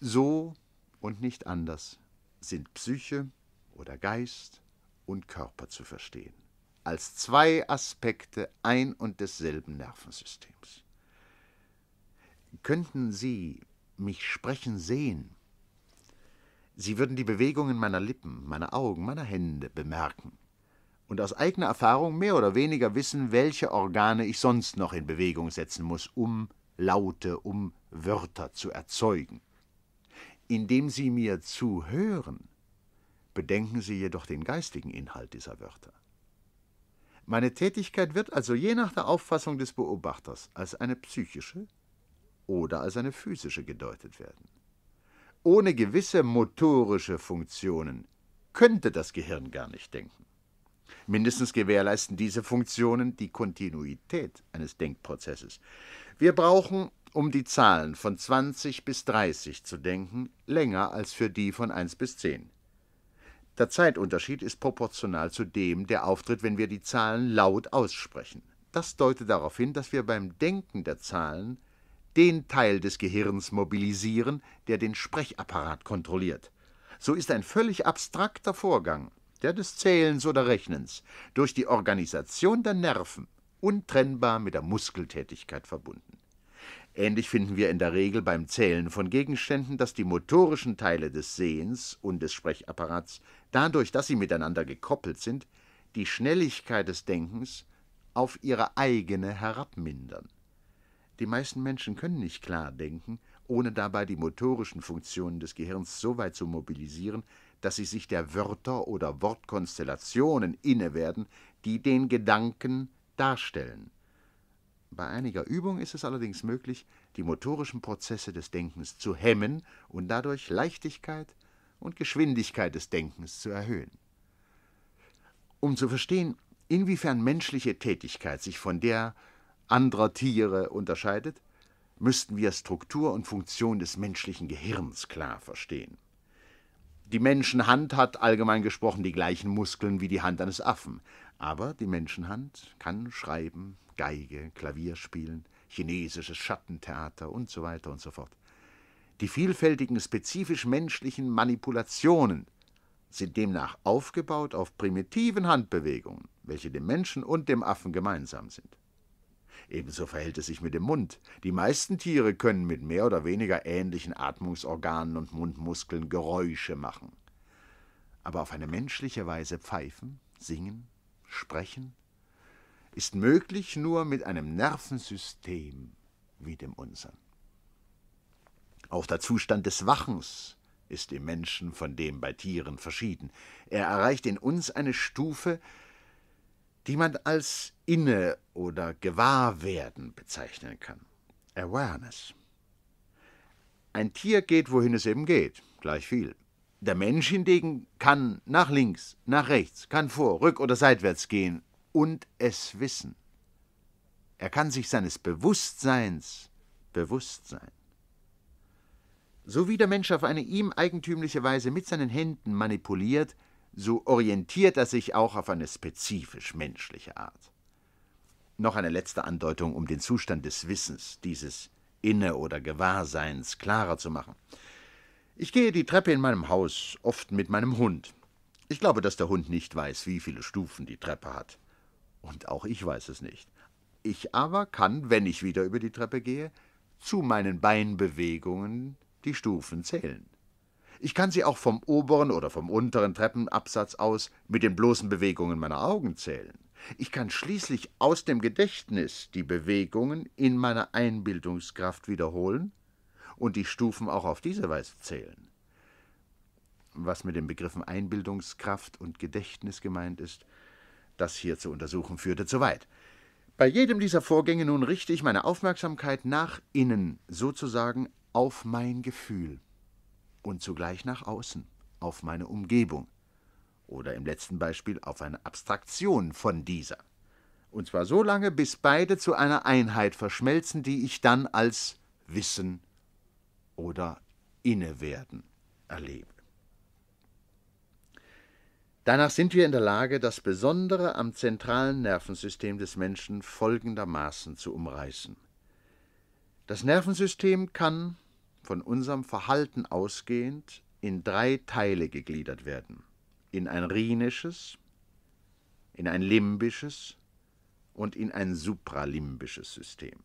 So und nicht anders sind Psyche oder Geist und Körper zu verstehen, als zwei Aspekte ein und desselben Nervensystems. Könnten Sie mich sprechen sehen, Sie würden die Bewegungen meiner Lippen, meiner Augen, meiner Hände bemerken und aus eigener Erfahrung mehr oder weniger wissen, welche Organe ich sonst noch in Bewegung setzen muss, um Laute, um Wörter zu erzeugen. Indem Sie mir zuhören, bedenken Sie jedoch den geistigen Inhalt dieser Wörter. Meine Tätigkeit wird also je nach der Auffassung des Beobachters als eine psychische, oder als eine physische gedeutet werden. Ohne gewisse motorische Funktionen könnte das Gehirn gar nicht denken. Mindestens gewährleisten diese Funktionen die Kontinuität eines Denkprozesses. Wir brauchen, um die Zahlen von 20 bis 30 zu denken, länger als für die von 1 bis 10. Der Zeitunterschied ist proportional zu dem, der auftritt, wenn wir die Zahlen laut aussprechen. Das deutet darauf hin, dass wir beim Denken der Zahlen den Teil des Gehirns mobilisieren, der den Sprechapparat kontrolliert. So ist ein völlig abstrakter Vorgang, der des Zählens oder Rechnens, durch die Organisation der Nerven untrennbar mit der Muskeltätigkeit verbunden. Ähnlich finden wir in der Regel beim Zählen von Gegenständen, dass die motorischen Teile des Sehens und des Sprechapparats, dadurch, dass sie miteinander gekoppelt sind, die Schnelligkeit des Denkens auf ihre eigene herabmindern. Die meisten Menschen können nicht klar denken, ohne dabei die motorischen Funktionen des Gehirns so weit zu mobilisieren, dass sie sich der Wörter oder Wortkonstellationen inne werden, die den Gedanken darstellen. Bei einiger Übung ist es allerdings möglich, die motorischen Prozesse des Denkens zu hemmen und dadurch Leichtigkeit und Geschwindigkeit des Denkens zu erhöhen. Um zu verstehen, inwiefern menschliche Tätigkeit sich von der anderer Tiere unterscheidet, müssten wir Struktur und Funktion des menschlichen Gehirns klar verstehen. Die Menschenhand hat allgemein gesprochen die gleichen Muskeln wie die Hand eines Affen, aber die Menschenhand kann schreiben, Geige, Klavier spielen, chinesisches Schattentheater und so weiter und so fort. Die vielfältigen spezifisch menschlichen Manipulationen sind demnach aufgebaut auf primitiven Handbewegungen, welche dem Menschen und dem Affen gemeinsam sind. Ebenso verhält es sich mit dem Mund. Die meisten Tiere können mit mehr oder weniger ähnlichen Atmungsorganen und Mundmuskeln Geräusche machen. Aber auf eine menschliche Weise pfeifen, singen, sprechen ist möglich nur mit einem Nervensystem wie dem unseren. Auch der Zustand des Wachens ist im Menschen von dem bei Tieren verschieden. Er erreicht in uns eine Stufe, die man als Inne- oder Gewahrwerden bezeichnen kann. Awareness. Ein Tier geht, wohin es eben geht, gleich viel. Der Mensch hingegen kann nach links, nach rechts, kann vor, rück oder seitwärts gehen und es wissen. Er kann sich seines Bewusstseins bewusst sein. So wie der Mensch auf eine ihm eigentümliche Weise mit seinen Händen manipuliert, so orientiert er sich auch auf eine spezifisch menschliche Art. Noch eine letzte Andeutung, um den Zustand des Wissens, dieses Inne- oder Gewahrseins klarer zu machen. Ich gehe die Treppe in meinem Haus, oft mit meinem Hund. Ich glaube, dass der Hund nicht weiß, wie viele Stufen die Treppe hat. Und auch ich weiß es nicht. Ich aber kann, wenn ich wieder über die Treppe gehe, zu meinen Beinbewegungen die Stufen zählen. Ich kann sie auch vom oberen oder vom unteren Treppenabsatz aus mit den bloßen Bewegungen meiner Augen zählen. Ich kann schließlich aus dem Gedächtnis die Bewegungen in meiner Einbildungskraft wiederholen und die Stufen auch auf diese Weise zählen. Was mit den Begriffen Einbildungskraft und Gedächtnis gemeint ist, das hier zu untersuchen führte zu weit. Bei jedem dieser Vorgänge nun richte ich meine Aufmerksamkeit nach innen, sozusagen auf mein Gefühl und zugleich nach außen, auf meine Umgebung oder im letzten Beispiel auf eine Abstraktion von dieser. Und zwar so lange, bis beide zu einer Einheit verschmelzen, die ich dann als Wissen oder Innewerden erlebe. Danach sind wir in der Lage, das Besondere am zentralen Nervensystem des Menschen folgendermaßen zu umreißen. Das Nervensystem kann von unserem Verhalten ausgehend in drei Teile gegliedert werden. In ein rhinisches, in ein limbisches und in ein supralimbisches System.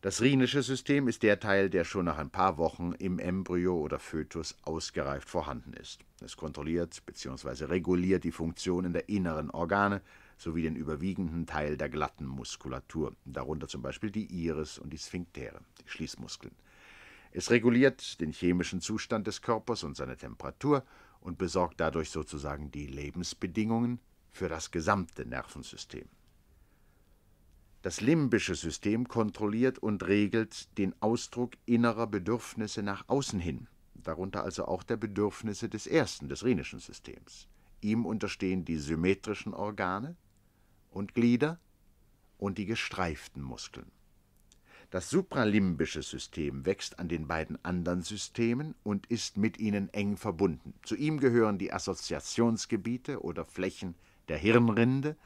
Das rhinische System ist der Teil, der schon nach ein paar Wochen im Embryo oder Fötus ausgereift vorhanden ist. Es kontrolliert bzw. reguliert die Funktionen der inneren Organe sowie den überwiegenden Teil der glatten Muskulatur, darunter zum Beispiel die Iris und die Sphinktere, die Schließmuskeln. Es reguliert den chemischen Zustand des Körpers und seine Temperatur und besorgt dadurch sozusagen die Lebensbedingungen für das gesamte Nervensystem. Das limbische System kontrolliert und regelt den Ausdruck innerer Bedürfnisse nach außen hin, darunter also auch der Bedürfnisse des ersten, des rhinischen Systems. Ihm unterstehen die symmetrischen Organe und Glieder und die gestreiften Muskeln. Das supralimbische System wächst an den beiden anderen Systemen und ist mit ihnen eng verbunden. Zu ihm gehören die Assoziationsgebiete oder Flächen der Hirnrinde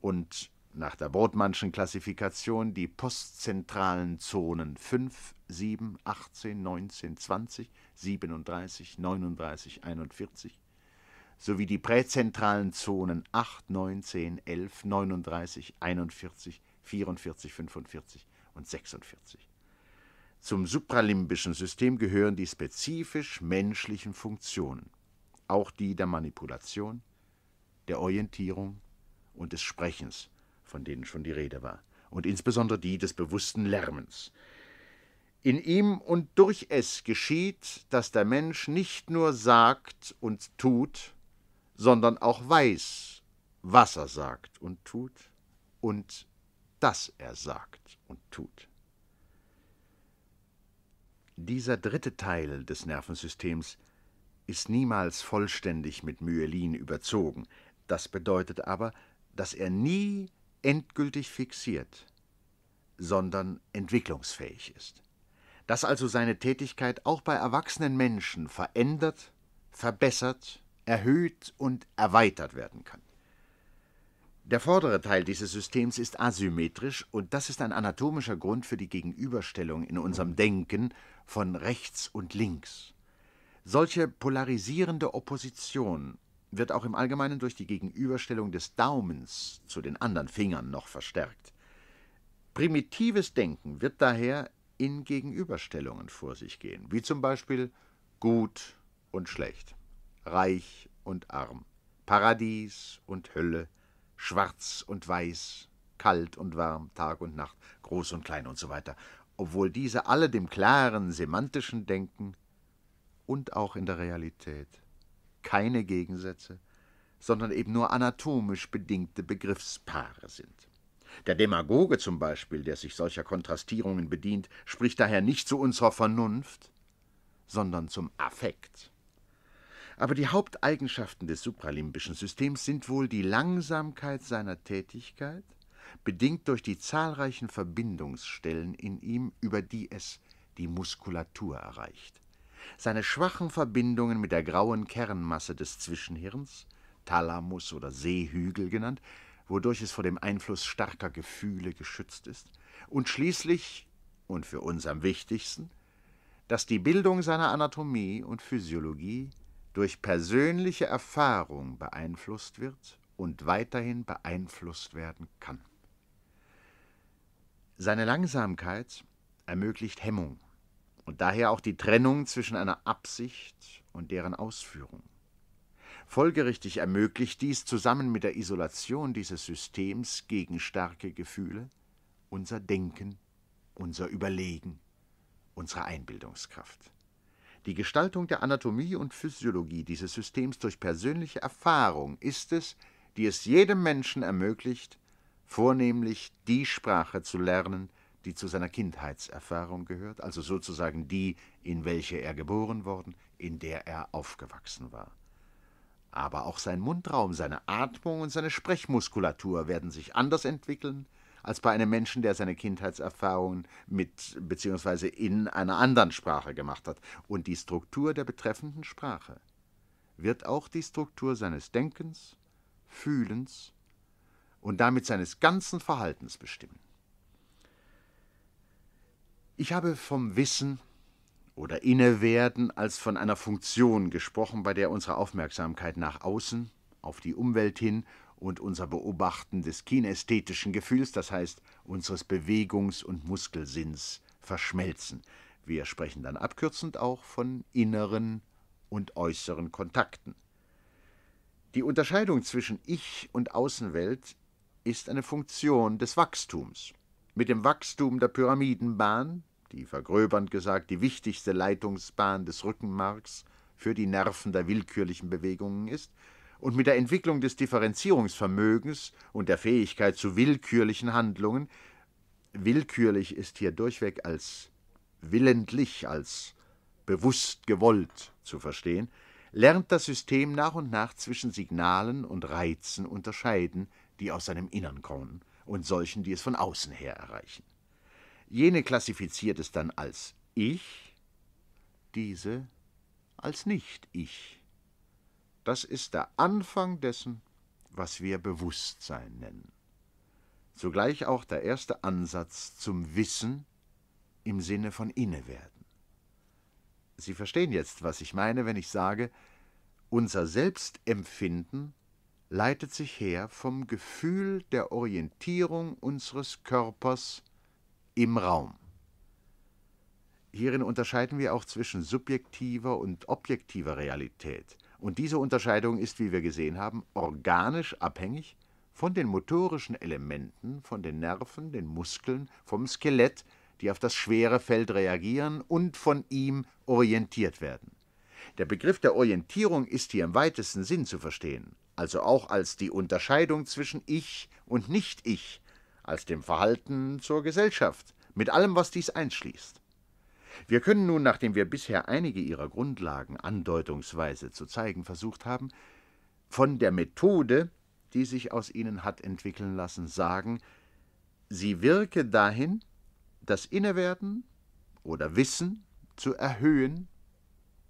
und nach der Brodmannschen Klassifikation die postzentralen Zonen 5, 7, 18, 19, 20, 37, 39, 41 sowie die präzentralen Zonen 8, 9, 10, 11, 39, 41, 44, 45 und 46. Zum supralimbischen System gehören die spezifisch menschlichen Funktionen, auch die der Manipulation, der Orientierung und des Sprechens, von denen schon die Rede war, und insbesondere die des bewussten Lärmens. In ihm und durch es geschieht, dass der Mensch nicht nur sagt und tut, sondern auch weiß, was er sagt und tut und dass er sagt und tut. Dieser dritte Teil des Nervensystems ist niemals vollständig mit Myelin überzogen. Das bedeutet aber, dass er nie endgültig fixiert, sondern entwicklungsfähig ist. Dass also seine Tätigkeit auch bei erwachsenen Menschen verändert, verbessert, erhöht und erweitert werden kann. Der vordere Teil dieses Systems ist asymmetrisch und das ist ein anatomischer Grund für die Gegenüberstellung in unserem Denken von rechts und links. Solche polarisierende Opposition wird auch im Allgemeinen durch die Gegenüberstellung des Daumens zu den anderen Fingern noch verstärkt. Primitives Denken wird daher in Gegenüberstellungen vor sich gehen, wie zum Beispiel gut und schlecht, reich und arm, Paradies und Hölle, schwarz und weiß, kalt und warm, Tag und Nacht, groß und klein und so weiter, obwohl diese alle dem klaren semantischen Denken und auch in der Realität keine Gegensätze, sondern eben nur anatomisch bedingte Begriffspaare sind. Der Demagoge zum Beispiel, der sich solcher Kontrastierungen bedient, spricht daher nicht zu unserer Vernunft, sondern zum Affekt. Aber die Haupteigenschaften des supralimbischen Systems sind wohl die Langsamkeit seiner Tätigkeit, bedingt durch die zahlreichen Verbindungsstellen in ihm, über die es die Muskulatur erreicht, seine schwachen Verbindungen mit der grauen Kernmasse des Zwischenhirns, Thalamus oder Seehügel genannt, wodurch es vor dem Einfluss starker Gefühle geschützt ist, und schließlich, und für uns am wichtigsten, dass die Bildung seiner Anatomie und Physiologie durch persönliche Erfahrung beeinflusst wird und weiterhin beeinflusst werden kann. Seine Langsamkeit ermöglicht Hemmung und daher auch die Trennung zwischen einer Absicht und deren Ausführung. Folgerichtig ermöglicht dies zusammen mit der Isolation dieses Systems gegen starke Gefühle unser Denken, unser Überlegen, unsere Einbildungskraft. Die Gestaltung der Anatomie und Physiologie dieses Systems durch persönliche Erfahrung ist es, die es jedem Menschen ermöglicht, vornehmlich die Sprache zu lernen, die zu seiner Kindheitserfahrung gehört, also sozusagen die, in welche er geboren worden, in der er aufgewachsen war. Aber auch sein Mundraum, seine Atmung und seine Sprechmuskulatur werden sich anders entwickeln, als bei einem Menschen, der seine Kindheitserfahrungen mit bzw. in einer anderen Sprache gemacht hat. Und die Struktur der betreffenden Sprache wird auch die Struktur seines Denkens, Fühlens und damit seines ganzen Verhaltens bestimmen. Ich habe vom Wissen oder Innewerden als von einer Funktion gesprochen, bei der unsere Aufmerksamkeit nach außen, auf die Umwelt hin und unser Beobachten des kinästhetischen Gefühls, das heißt unseres Bewegungs- und Muskelsinns, verschmelzen. Wir sprechen dann abkürzend auch von inneren und äußeren Kontakten. Die Unterscheidung zwischen Ich und Außenwelt ist eine Funktion des Wachstums. Mit dem Wachstum der Pyramidenbahn, die vergröbernd gesagt die wichtigste Leitungsbahn des Rückenmarks für die Nerven der willkürlichen Bewegungen ist, und mit der Entwicklung des Differenzierungsvermögens und der Fähigkeit zu willkürlichen Handlungen willkürlich ist hier durchweg als willentlich, als bewusst gewollt zu verstehen, lernt das System nach und nach zwischen Signalen und Reizen unterscheiden, die aus seinem Innern kommen und solchen, die es von außen her erreichen. Jene klassifiziert es dann als Ich, diese als Nicht-Ich. Das ist der Anfang dessen, was wir Bewusstsein nennen. Zugleich auch der erste Ansatz zum Wissen im Sinne von Innewerden. Sie verstehen jetzt, was ich meine, wenn ich sage, unser Selbstempfinden leitet sich her vom Gefühl der Orientierung unseres Körpers im Raum. Hierin unterscheiden wir auch zwischen subjektiver und objektiver Realität. Und diese Unterscheidung ist, wie wir gesehen haben, organisch abhängig von den motorischen Elementen, von den Nerven, den Muskeln, vom Skelett, die auf das schwere Feld reagieren und von ihm orientiert werden. Der Begriff der Orientierung ist hier im weitesten Sinn zu verstehen, also auch als die Unterscheidung zwischen Ich und Nicht-Ich, als dem Verhalten zur Gesellschaft, mit allem, was dies einschließt. Wir können nun, nachdem wir bisher einige ihrer Grundlagen andeutungsweise zu zeigen versucht haben, von der Methode, die sich aus ihnen hat entwickeln lassen, sagen, sie wirke dahin, das Innewerden oder Wissen zu erhöhen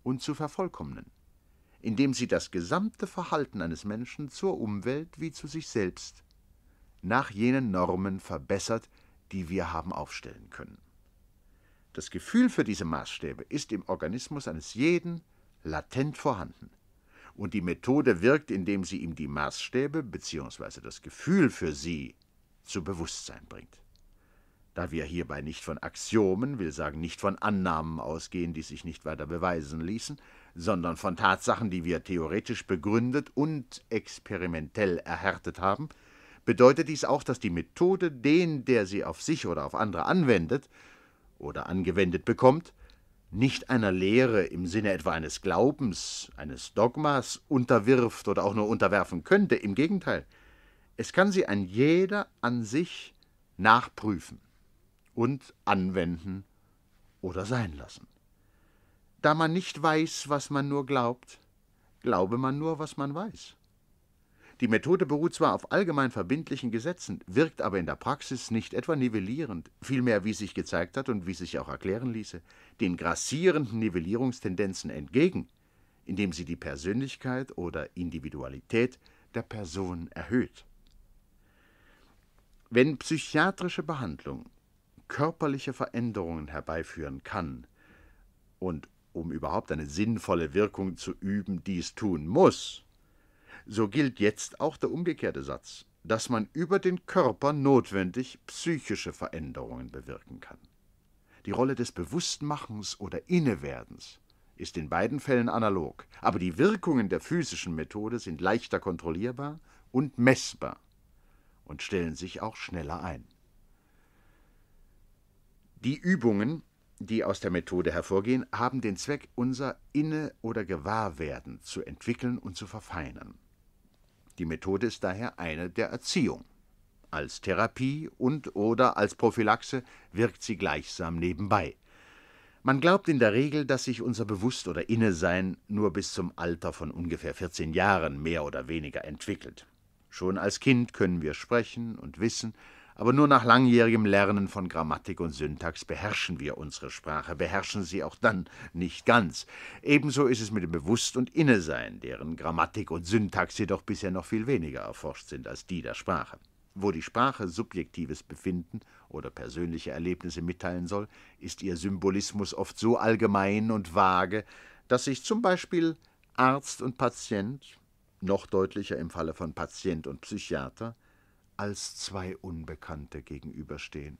und zu vervollkommnen, indem sie das gesamte Verhalten eines Menschen zur Umwelt wie zu sich selbst nach jenen Normen verbessert, die wir haben aufstellen können. Das Gefühl für diese Maßstäbe ist im Organismus eines jeden latent vorhanden. Und die Methode wirkt, indem sie ihm die Maßstäbe bzw. das Gefühl für sie zu Bewusstsein bringt. Da wir hierbei nicht von Axiomen, will sagen nicht von Annahmen ausgehen, die sich nicht weiter beweisen ließen, sondern von Tatsachen, die wir theoretisch begründet und experimentell erhärtet haben, bedeutet dies auch, dass die Methode den, der sie auf sich oder auf andere anwendet, oder angewendet bekommt, nicht einer Lehre im Sinne etwa eines Glaubens, eines Dogmas unterwirft oder auch nur unterwerfen könnte, im Gegenteil, es kann sie ein jeder an sich nachprüfen und anwenden oder sein lassen. Da man nicht weiß, was man nur glaubt, glaube man nur, was man weiß. Die Methode beruht zwar auf allgemein verbindlichen Gesetzen, wirkt aber in der Praxis nicht etwa nivellierend, vielmehr, wie sich gezeigt hat und wie sich auch erklären ließe, den grassierenden Nivellierungstendenzen entgegen, indem sie die Persönlichkeit oder Individualität der Person erhöht. Wenn psychiatrische Behandlung körperliche Veränderungen herbeiführen kann und um überhaupt eine sinnvolle Wirkung zu üben, dies tun muss, so gilt jetzt auch der umgekehrte Satz, dass man über den Körper notwendig psychische Veränderungen bewirken kann. Die Rolle des Bewusstmachens oder Innewerdens ist in beiden Fällen analog, aber die Wirkungen der physischen Methode sind leichter kontrollierbar und messbar und stellen sich auch schneller ein. Die Übungen, die aus der Methode hervorgehen, haben den Zweck, unser Inne- oder Gewahrwerden zu entwickeln und zu verfeinern. Die Methode ist daher eine der Erziehung. Als Therapie und oder als Prophylaxe wirkt sie gleichsam nebenbei. Man glaubt in der Regel, dass sich unser Bewusst- oder Innesein nur bis zum Alter von ungefähr 14 Jahren mehr oder weniger entwickelt. Schon als Kind können wir sprechen und wissen, aber nur nach langjährigem Lernen von Grammatik und Syntax beherrschen wir unsere Sprache, beherrschen sie auch dann nicht ganz. Ebenso ist es mit dem Bewusst- und Innesein, deren Grammatik und Syntax jedoch bisher noch viel weniger erforscht sind als die der Sprache. Wo die Sprache subjektives Befinden oder persönliche Erlebnisse mitteilen soll, ist ihr Symbolismus oft so allgemein und vage, dass sich zum Beispiel Arzt und Patient, noch deutlicher im Falle von Patient und Psychiater, als zwei Unbekannte gegenüberstehen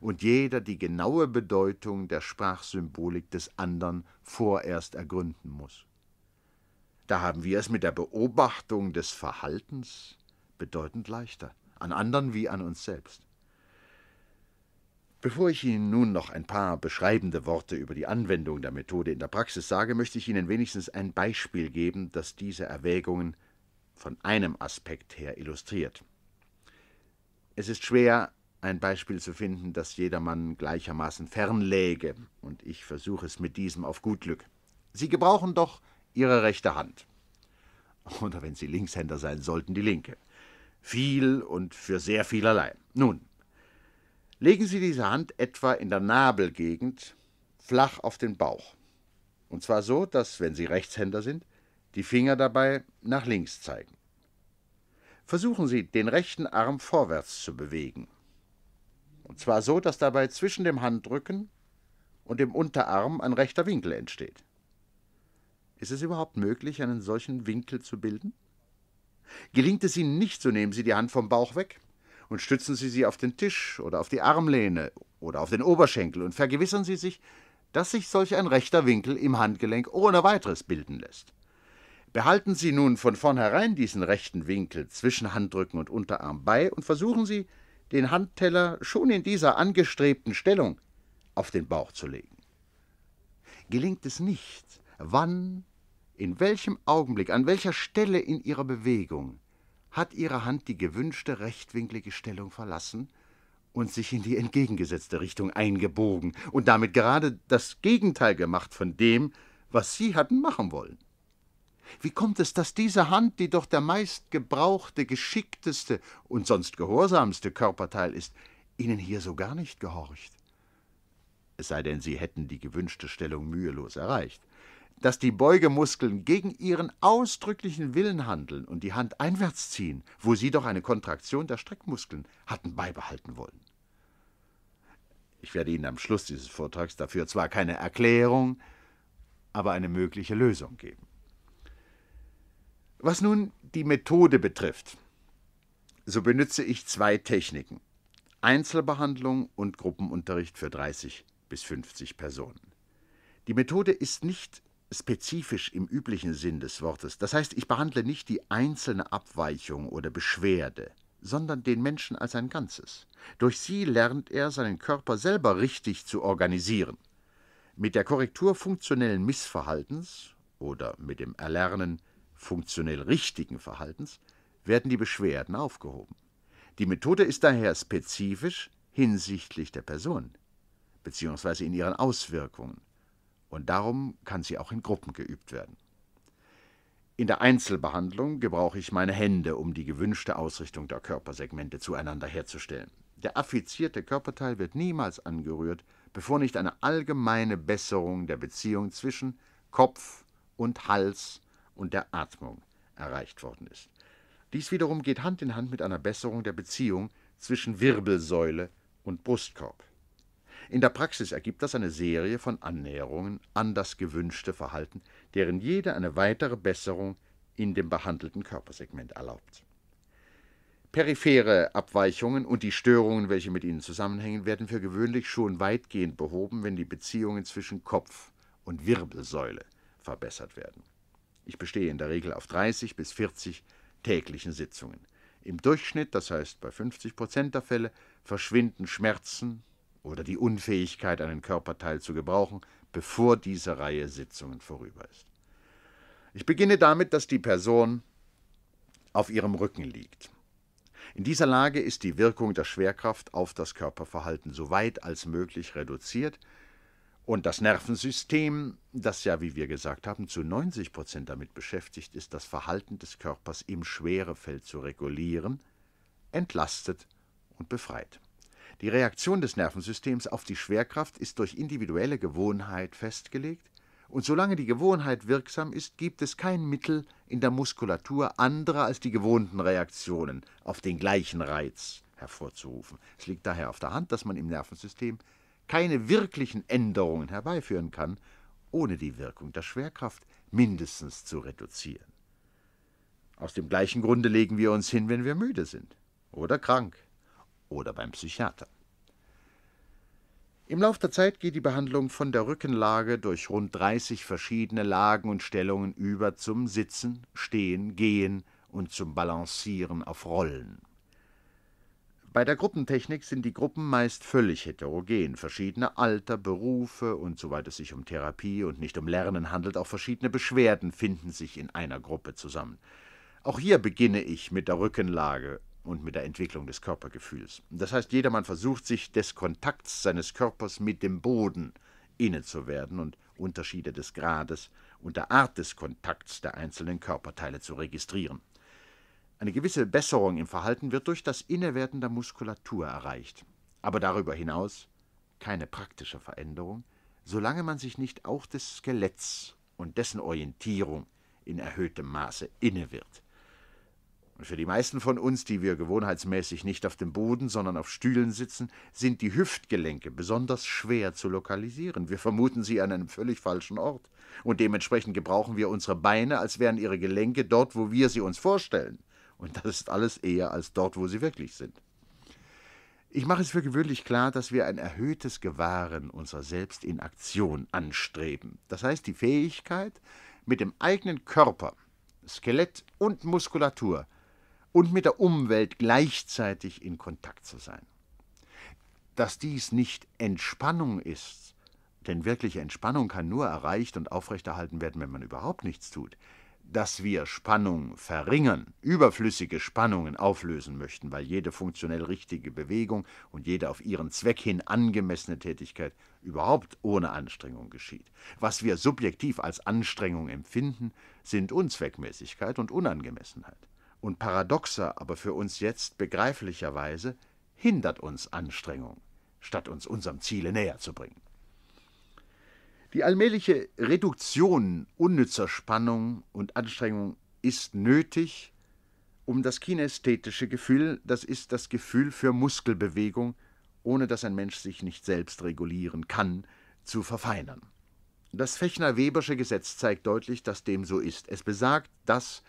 und jeder die genaue Bedeutung der Sprachsymbolik des anderen vorerst ergründen muss. Da haben wir es mit der Beobachtung des Verhaltens bedeutend leichter, an anderen wie an uns selbst. Bevor ich Ihnen nun noch ein paar beschreibende Worte über die Anwendung der Methode in der Praxis sage, möchte ich Ihnen wenigstens ein Beispiel geben, das diese Erwägungen von einem Aspekt her illustriert. Es ist schwer, ein Beispiel zu finden, das jedermann gleichermaßen fernläge, und ich versuche es mit diesem auf gut Glück. Sie gebrauchen doch Ihre rechte Hand. Oder wenn Sie Linkshänder sein sollten, die linke. Viel und für sehr vielerlei. Nun, legen Sie diese Hand etwa in der Nabelgegend flach auf den Bauch. Und zwar so, dass, wenn Sie Rechtshänder sind, die Finger dabei nach links zeigen. Versuchen Sie, den rechten Arm vorwärts zu bewegen. Und zwar so, dass dabei zwischen dem Handrücken und dem Unterarm ein rechter Winkel entsteht. Ist es überhaupt möglich, einen solchen Winkel zu bilden? Gelingt es Ihnen nicht, so nehmen Sie die Hand vom Bauch weg und stützen Sie sie auf den Tisch oder auf die Armlehne oder auf den Oberschenkel und vergewissern Sie sich, dass sich solch ein rechter Winkel im Handgelenk ohne weiteres bilden lässt. Behalten Sie nun von vornherein diesen rechten Winkel zwischen Handrücken und Unterarm bei und versuchen Sie, den Handteller schon in dieser angestrebten Stellung auf den Bauch zu legen. Gelingt es nicht, wann, in welchem Augenblick, an welcher Stelle in Ihrer Bewegung hat Ihre Hand die gewünschte rechtwinklige Stellung verlassen und sich in die entgegengesetzte Richtung eingebogen und damit gerade das Gegenteil gemacht von dem, was Sie hatten machen wollen. Wie kommt es, dass diese Hand, die doch der meistgebrauchte, geschickteste und sonst gehorsamste Körperteil ist, Ihnen hier so gar nicht gehorcht? Es sei denn, Sie hätten die gewünschte Stellung mühelos erreicht. Dass die Beugemuskeln gegen ihren ausdrücklichen Willen handeln und die Hand einwärts ziehen, wo Sie doch eine Kontraktion der Streckmuskeln hatten beibehalten wollen. Ich werde Ihnen am Schluss dieses Vortrags dafür zwar keine Erklärung, aber eine mögliche Lösung geben. Was nun die Methode betrifft, so benutze ich zwei Techniken. Einzelbehandlung und Gruppenunterricht für 30 bis 50 Personen. Die Methode ist nicht spezifisch im üblichen Sinn des Wortes. Das heißt, ich behandle nicht die einzelne Abweichung oder Beschwerde, sondern den Menschen als ein Ganzes. Durch sie lernt er, seinen Körper selber richtig zu organisieren. Mit der Korrektur funktionellen Missverhaltens oder mit dem Erlernen funktionell richtigen Verhaltens werden die Beschwerden aufgehoben. Die Methode ist daher spezifisch hinsichtlich der Person bzw. in ihren Auswirkungen und darum kann sie auch in Gruppen geübt werden. In der Einzelbehandlung gebrauche ich meine Hände, um die gewünschte Ausrichtung der Körpersegmente zueinander herzustellen. Der affizierte Körperteil wird niemals angerührt, bevor nicht eine allgemeine Besserung der Beziehung zwischen Kopf und Hals und der Atmung erreicht worden ist. Dies wiederum geht Hand in Hand mit einer Besserung der Beziehung zwischen Wirbelsäule und Brustkorb. In der Praxis ergibt das eine Serie von Annäherungen an das gewünschte Verhalten, deren jede eine weitere Besserung in dem behandelten Körpersegment erlaubt. Periphere Abweichungen und die Störungen, welche mit ihnen zusammenhängen, werden für gewöhnlich schon weitgehend behoben, wenn die Beziehungen zwischen Kopf und Wirbelsäule verbessert werden. Ich bestehe in der Regel auf 30 bis 40 täglichen Sitzungen. Im Durchschnitt, das heißt bei 50 Prozent der Fälle, verschwinden Schmerzen oder die Unfähigkeit, einen Körperteil zu gebrauchen, bevor diese Reihe Sitzungen vorüber ist. Ich beginne damit, dass die Person auf ihrem Rücken liegt. In dieser Lage ist die Wirkung der Schwerkraft auf das Körperverhalten so weit als möglich reduziert, und das Nervensystem, das ja, wie wir gesagt haben, zu 90 Prozent damit beschäftigt ist, das Verhalten des Körpers im Schwerefeld zu regulieren, entlastet und befreit. Die Reaktion des Nervensystems auf die Schwerkraft ist durch individuelle Gewohnheit festgelegt, und solange die Gewohnheit wirksam ist, gibt es kein Mittel in der Muskulatur andere als die gewohnten Reaktionen auf den gleichen Reiz hervorzurufen. Es liegt daher auf der Hand, dass man im Nervensystem keine wirklichen Änderungen herbeiführen kann, ohne die Wirkung der Schwerkraft mindestens zu reduzieren. Aus dem gleichen Grunde legen wir uns hin, wenn wir müde sind oder krank oder beim Psychiater. Im Lauf der Zeit geht die Behandlung von der Rückenlage durch rund 30 verschiedene Lagen und Stellungen über zum Sitzen, Stehen, Gehen und zum Balancieren auf Rollen. Bei der Gruppentechnik sind die Gruppen meist völlig heterogen. Verschiedene Alter, Berufe und soweit es sich um Therapie und nicht um Lernen handelt, auch verschiedene Beschwerden finden sich in einer Gruppe zusammen. Auch hier beginne ich mit der Rückenlage und mit der Entwicklung des Körpergefühls. Das heißt, jedermann versucht sich des Kontakts seines Körpers mit dem Boden inne zu werden und Unterschiede des Grades und der Art des Kontakts der einzelnen Körperteile zu registrieren. Eine gewisse Besserung im Verhalten wird durch das Innewerden der Muskulatur erreicht. Aber darüber hinaus keine praktische Veränderung, solange man sich nicht auch des Skeletts und dessen Orientierung in erhöhtem Maße inne wird. Und für die meisten von uns, die wir gewohnheitsmäßig nicht auf dem Boden, sondern auf Stühlen sitzen, sind die Hüftgelenke besonders schwer zu lokalisieren. Wir vermuten sie an einem völlig falschen Ort. Und dementsprechend gebrauchen wir unsere Beine, als wären ihre Gelenke dort, wo wir sie uns vorstellen. Und das ist alles eher als dort, wo sie wirklich sind. Ich mache es für gewöhnlich klar, dass wir ein erhöhtes Gewahren unserer selbst in Aktion anstreben. Das heißt, die Fähigkeit, mit dem eigenen Körper, Skelett und Muskulatur und mit der Umwelt gleichzeitig in Kontakt zu sein. Dass dies nicht Entspannung ist, denn wirkliche Entspannung kann nur erreicht und aufrechterhalten werden, wenn man überhaupt nichts tut, dass wir Spannung verringern, überflüssige Spannungen auflösen möchten, weil jede funktionell richtige Bewegung und jede auf ihren Zweck hin angemessene Tätigkeit überhaupt ohne Anstrengung geschieht. Was wir subjektiv als Anstrengung empfinden, sind Unzweckmäßigkeit und Unangemessenheit. Und paradoxer, aber für uns jetzt begreiflicherweise hindert uns Anstrengung, statt uns unserem Ziele näher zu bringen. Die allmähliche Reduktion unnützer Spannung und Anstrengung ist nötig, um das kinästhetische Gefühl, das ist das Gefühl für Muskelbewegung, ohne dass ein Mensch sich nicht selbst regulieren kann, zu verfeinern. Das Fechner-Webersche Gesetz zeigt deutlich, dass dem so ist. Es besagt, dass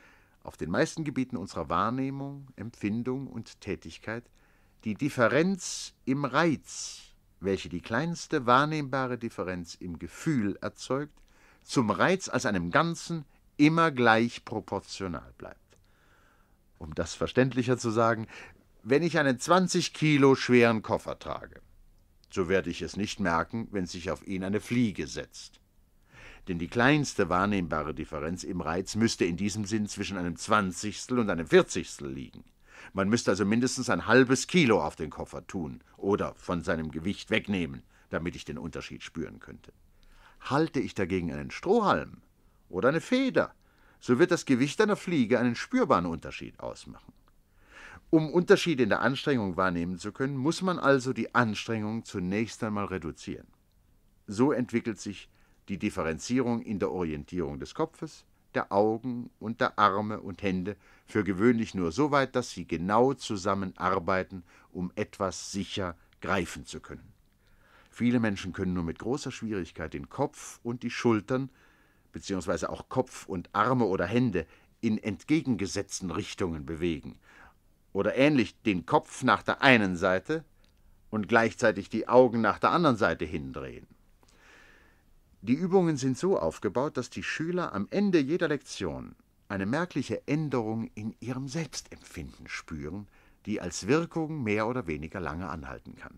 auf den meisten Gebieten unserer Wahrnehmung, Empfindung und Tätigkeit die Differenz im Reiz welche die kleinste wahrnehmbare Differenz im Gefühl erzeugt, zum Reiz als einem Ganzen immer gleich proportional bleibt. Um das verständlicher zu sagen, wenn ich einen 20 Kilo schweren Koffer trage, so werde ich es nicht merken, wenn sich auf ihn eine Fliege setzt. Denn die kleinste wahrnehmbare Differenz im Reiz müsste in diesem Sinn zwischen einem Zwanzigstel und einem Vierzigstel liegen. Man müsste also mindestens ein halbes Kilo auf den Koffer tun oder von seinem Gewicht wegnehmen, damit ich den Unterschied spüren könnte. Halte ich dagegen einen Strohhalm oder eine Feder, so wird das Gewicht einer Fliege einen spürbaren Unterschied ausmachen. Um Unterschiede in der Anstrengung wahrnehmen zu können, muss man also die Anstrengung zunächst einmal reduzieren. So entwickelt sich die Differenzierung in der Orientierung des Kopfes, der Augen und der Arme und Hände, für gewöhnlich nur so weit, dass sie genau zusammenarbeiten, um etwas sicher greifen zu können. Viele Menschen können nur mit großer Schwierigkeit den Kopf und die Schultern, beziehungsweise auch Kopf und Arme oder Hände, in entgegengesetzten Richtungen bewegen. Oder ähnlich den Kopf nach der einen Seite und gleichzeitig die Augen nach der anderen Seite hindrehen. Die Übungen sind so aufgebaut, dass die Schüler am Ende jeder Lektion eine merkliche Änderung in ihrem Selbstempfinden spüren, die als Wirkung mehr oder weniger lange anhalten kann.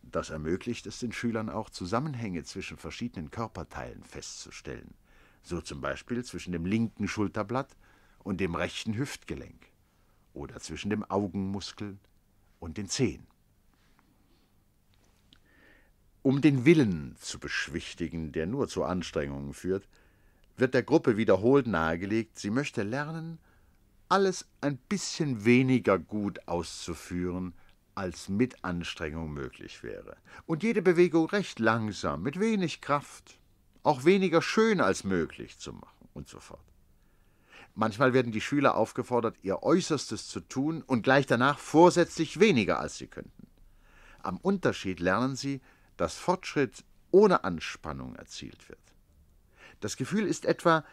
Das ermöglicht es den Schülern auch, Zusammenhänge zwischen verschiedenen Körperteilen festzustellen, so zum Beispiel zwischen dem linken Schulterblatt und dem rechten Hüftgelenk oder zwischen dem Augenmuskel und den Zehen. Um den Willen zu beschwichtigen, der nur zu Anstrengungen führt, wird der Gruppe wiederholt nahegelegt, sie möchte lernen, alles ein bisschen weniger gut auszuführen, als mit Anstrengung möglich wäre. Und jede Bewegung recht langsam, mit wenig Kraft, auch weniger schön als möglich zu machen und so fort. Manchmal werden die Schüler aufgefordert, ihr Äußerstes zu tun und gleich danach vorsätzlich weniger als sie könnten. Am Unterschied lernen sie, dass Fortschritt ohne Anspannung erzielt wird. Das Gefühl ist etwa,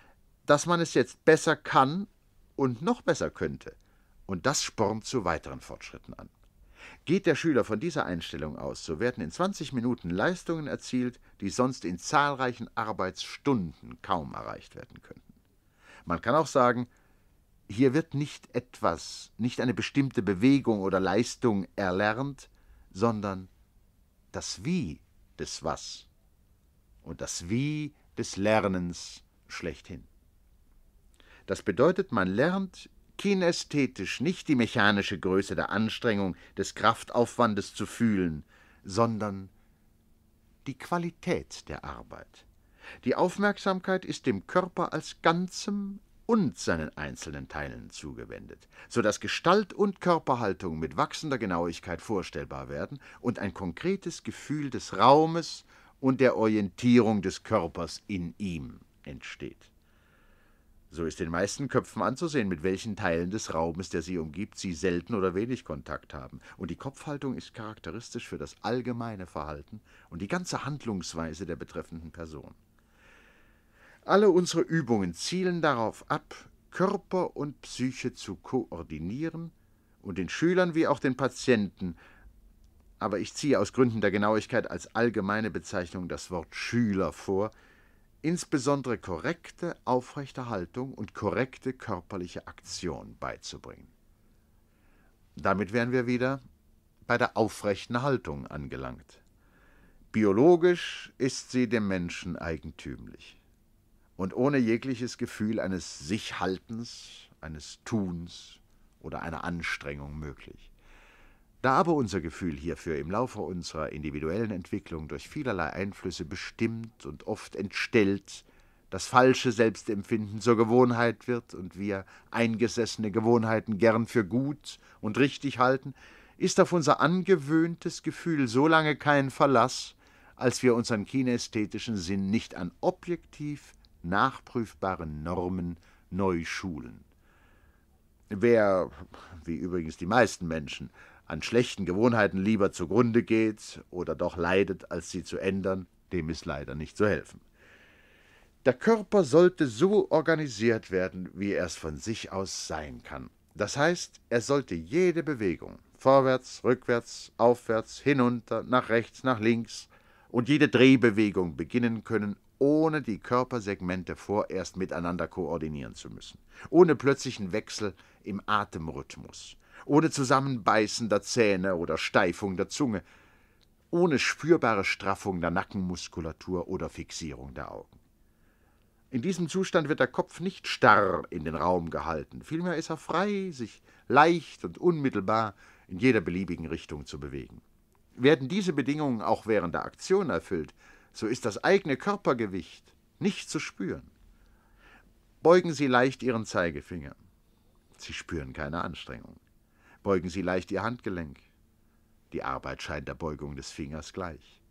dass man es jetzt besser kann und noch besser könnte. Und das spornt zu weiteren Fortschritten an. Geht der Schüler von dieser Einstellung aus, so werden in 20 Minuten Leistungen erzielt, die sonst in zahlreichen Arbeitsstunden kaum erreicht werden könnten. Man kann auch sagen, hier wird nicht etwas, nicht eine bestimmte Bewegung oder Leistung erlernt, sondern das Wie des Was und das Wie des Lernens schlechthin. Das bedeutet, man lernt kinästhetisch nicht die mechanische Größe der Anstrengung, des Kraftaufwandes zu fühlen, sondern die Qualität der Arbeit. Die Aufmerksamkeit ist dem Körper als Ganzem und seinen einzelnen Teilen zugewendet, so dass Gestalt und Körperhaltung mit wachsender Genauigkeit vorstellbar werden und ein konkretes Gefühl des Raumes und der Orientierung des Körpers in ihm entsteht. So ist den meisten Köpfen anzusehen, mit welchen Teilen des Raumes, der sie umgibt, sie selten oder wenig Kontakt haben. Und die Kopfhaltung ist charakteristisch für das allgemeine Verhalten und die ganze Handlungsweise der betreffenden Person. Alle unsere Übungen zielen darauf ab, Körper und Psyche zu koordinieren und den Schülern wie auch den Patienten, aber ich ziehe aus Gründen der Genauigkeit als allgemeine Bezeichnung das Wort Schüler vor, insbesondere korrekte aufrechte Haltung und korrekte körperliche Aktion beizubringen. Damit wären wir wieder bei der aufrechten Haltung angelangt. Biologisch ist sie dem Menschen eigentümlich und ohne jegliches Gefühl eines Sichhaltens, eines Tuns oder einer Anstrengung möglich. Da aber unser Gefühl hierfür im Laufe unserer individuellen Entwicklung durch vielerlei Einflüsse bestimmt und oft entstellt, das falsche Selbstempfinden zur Gewohnheit wird und wir eingesessene Gewohnheiten gern für gut und richtig halten, ist auf unser angewöhntes Gefühl so lange kein Verlass, als wir unseren kinästhetischen Sinn nicht an objektiv nachprüfbaren Normen neu schulen. Wer, wie übrigens die meisten Menschen, an schlechten Gewohnheiten lieber zugrunde geht oder doch leidet, als sie zu ändern, dem ist leider nicht zu helfen. Der Körper sollte so organisiert werden, wie er es von sich aus sein kann. Das heißt, er sollte jede Bewegung, vorwärts, rückwärts, aufwärts, hinunter, nach rechts, nach links und jede Drehbewegung beginnen können, ohne die Körpersegmente vorerst miteinander koordinieren zu müssen, ohne plötzlichen Wechsel im Atemrhythmus, ohne Zusammenbeißen der Zähne oder Steifung der Zunge, ohne spürbare Straffung der Nackenmuskulatur oder Fixierung der Augen. In diesem Zustand wird der Kopf nicht starr in den Raum gehalten, vielmehr ist er frei, sich leicht und unmittelbar in jeder beliebigen Richtung zu bewegen. Werden diese Bedingungen auch während der Aktion erfüllt, so ist das eigene Körpergewicht nicht zu spüren. Beugen Sie leicht Ihren Zeigefinger. Sie spüren keine Anstrengung. Beugen Sie leicht Ihr Handgelenk. Die Arbeit scheint der Beugung des Fingers gleich.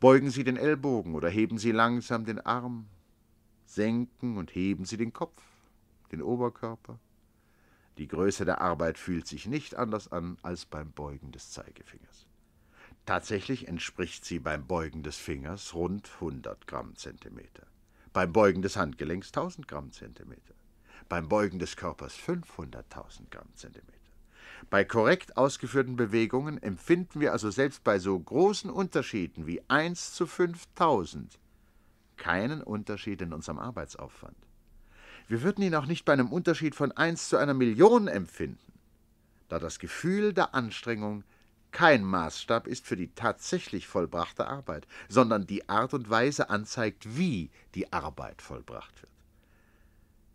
Beugen Sie den Ellbogen oder heben Sie langsam den Arm. Senken und heben Sie den Kopf, den Oberkörper. Die Größe der Arbeit fühlt sich nicht anders an als beim Beugen des Zeigefingers. Tatsächlich entspricht sie beim Beugen des Fingers rund 100 Gramm-Zentimeter, beim Beugen des Handgelenks 1000 Gramm-Zentimeter, beim Beugen des Körpers 500.000 Gramm-Zentimeter. Bei korrekt ausgeführten Bewegungen empfinden wir also selbst bei so großen Unterschieden wie 1 zu 5000 keinen Unterschied in unserem Arbeitsaufwand. Wir würden ihn auch nicht bei einem Unterschied von 1 zu einer Million empfinden, da das Gefühl der Anstrengung kein Maßstab ist für die tatsächlich vollbrachte Arbeit, sondern die Art und Weise anzeigt, wie die Arbeit vollbracht wird.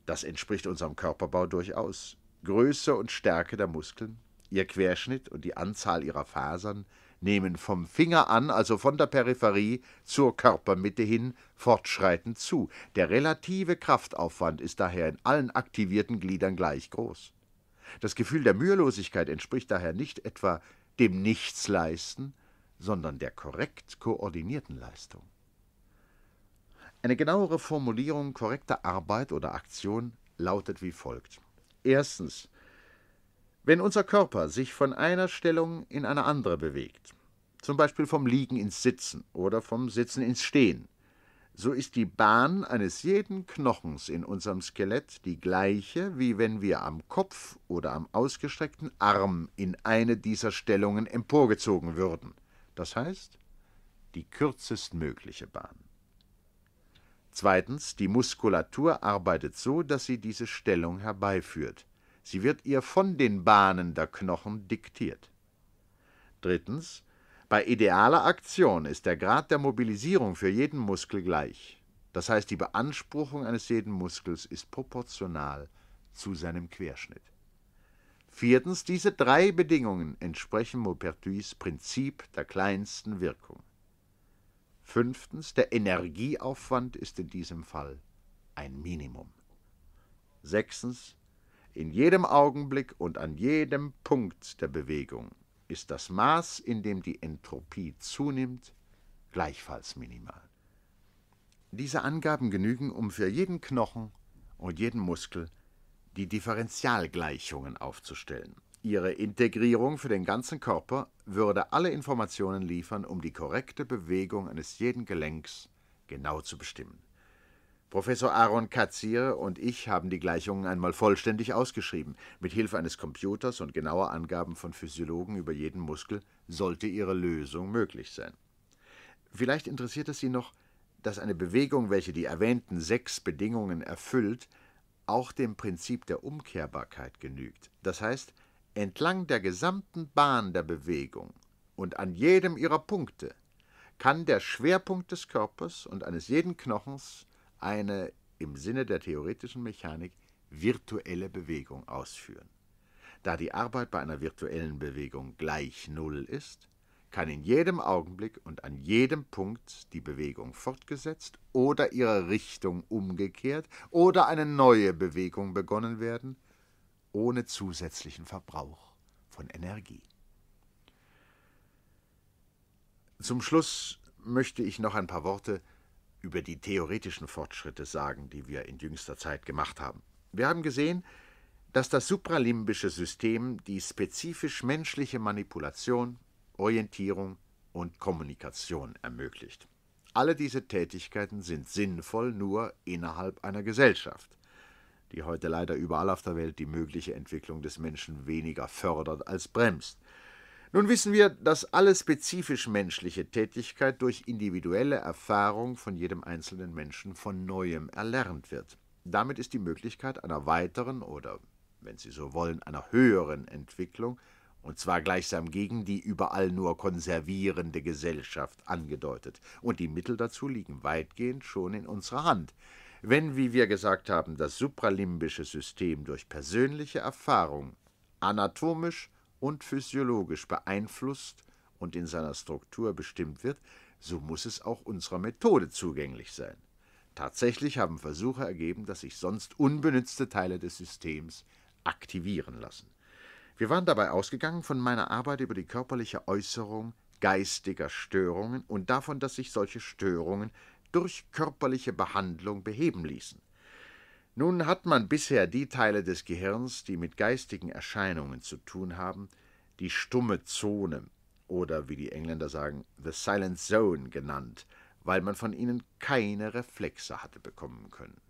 Das entspricht unserem Körperbau durchaus. Größe und Stärke der Muskeln, ihr Querschnitt und die Anzahl ihrer Fasern nehmen vom Finger an, also von der Peripherie zur Körpermitte hin, fortschreitend zu. Der relative Kraftaufwand ist daher in allen aktivierten Gliedern gleich groß. Das Gefühl der Mühelosigkeit entspricht daher nicht etwa dem Nichtsleisten, sondern der korrekt koordinierten Leistung. Eine genauere Formulierung korrekter Arbeit oder Aktion lautet wie folgt. Erstens, wenn unser Körper sich von einer Stellung in eine andere bewegt, zum Beispiel vom Liegen ins Sitzen oder vom Sitzen ins Stehen, so ist die Bahn eines jeden Knochens in unserem Skelett die gleiche, wie wenn wir am Kopf oder am ausgestreckten Arm in eine dieser Stellungen emporgezogen würden, das heißt die kürzestmögliche Bahn. Zweitens, die Muskulatur arbeitet so, dass sie diese Stellung herbeiführt. Sie wird ihr von den Bahnen der Knochen diktiert. Drittens, bei idealer Aktion ist der Grad der Mobilisierung für jeden Muskel gleich. Das heißt, die Beanspruchung eines jeden Muskels ist proportional zu seinem Querschnitt. Viertens, diese drei Bedingungen entsprechen Maupertuis Prinzip der kleinsten Wirkung. Fünftens, der Energieaufwand ist in diesem Fall ein Minimum. Sechstens, in jedem Augenblick und an jedem Punkt der Bewegung ist das Maß, in dem die Entropie zunimmt, gleichfalls minimal. Diese Angaben genügen, um für jeden Knochen und jeden Muskel die Differentialgleichungen aufzustellen. Ihre Integrierung für den ganzen Körper würde alle Informationen liefern, um die korrekte Bewegung eines jeden Gelenks genau zu bestimmen. Professor Aaron Katzier und ich haben die Gleichungen einmal vollständig ausgeschrieben. Mit Hilfe eines Computers und genauer Angaben von Physiologen über jeden Muskel sollte ihre Lösung möglich sein. Vielleicht interessiert es Sie noch, dass eine Bewegung, welche die erwähnten sechs Bedingungen erfüllt, auch dem Prinzip der Umkehrbarkeit genügt. Das heißt, entlang der gesamten Bahn der Bewegung und an jedem ihrer Punkte kann der Schwerpunkt des Körpers und eines jeden Knochens eine im Sinne der theoretischen Mechanik virtuelle Bewegung ausführen. Da die Arbeit bei einer virtuellen Bewegung gleich Null ist, kann in jedem Augenblick und an jedem Punkt die Bewegung fortgesetzt oder ihre Richtung umgekehrt oder eine neue Bewegung begonnen werden, ohne zusätzlichen Verbrauch von Energie. Zum Schluss möchte ich noch ein paar Worte über die theoretischen Fortschritte sagen, die wir in jüngster Zeit gemacht haben. Wir haben gesehen, dass das supralimbische System die spezifisch menschliche Manipulation, Orientierung und Kommunikation ermöglicht. Alle diese Tätigkeiten sind sinnvoll nur innerhalb einer Gesellschaft, die heute leider überall auf der Welt die mögliche Entwicklung des Menschen weniger fördert als bremst. Nun wissen wir, dass alle spezifisch menschliche Tätigkeit durch individuelle Erfahrung von jedem einzelnen Menschen von neuem erlernt wird. Damit ist die Möglichkeit einer weiteren oder, wenn Sie so wollen, einer höheren Entwicklung, und zwar gleichsam gegen die überall nur konservierende Gesellschaft angedeutet, und die Mittel dazu liegen weitgehend schon in unserer Hand. Wenn, wie wir gesagt haben, das supralimbische System durch persönliche Erfahrung anatomisch, und physiologisch beeinflusst und in seiner Struktur bestimmt wird, so muss es auch unserer Methode zugänglich sein. Tatsächlich haben Versuche ergeben, dass sich sonst unbenützte Teile des Systems aktivieren lassen. Wir waren dabei ausgegangen von meiner Arbeit über die körperliche Äußerung geistiger Störungen und davon, dass sich solche Störungen durch körperliche Behandlung beheben ließen. Nun hat man bisher die Teile des Gehirns, die mit geistigen Erscheinungen zu tun haben, die stumme Zone oder wie die Engländer sagen, the silent zone genannt, weil man von ihnen keine Reflexe hatte bekommen können.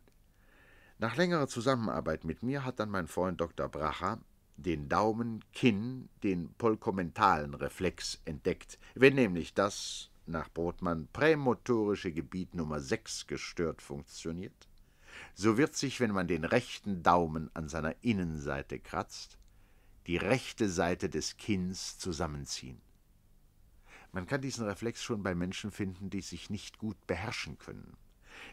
Nach längerer Zusammenarbeit mit mir hat dann mein Freund Dr. Bracher den Daumen-Kinn, den polkommentalen Reflex entdeckt, wenn nämlich das nach Brotmann prämotorische Gebiet Nummer 6 gestört funktioniert, so wird sich, wenn man den rechten Daumen an seiner Innenseite kratzt, die rechte Seite des Kinns zusammenziehen. Man kann diesen Reflex schon bei Menschen finden, die sich nicht gut beherrschen können.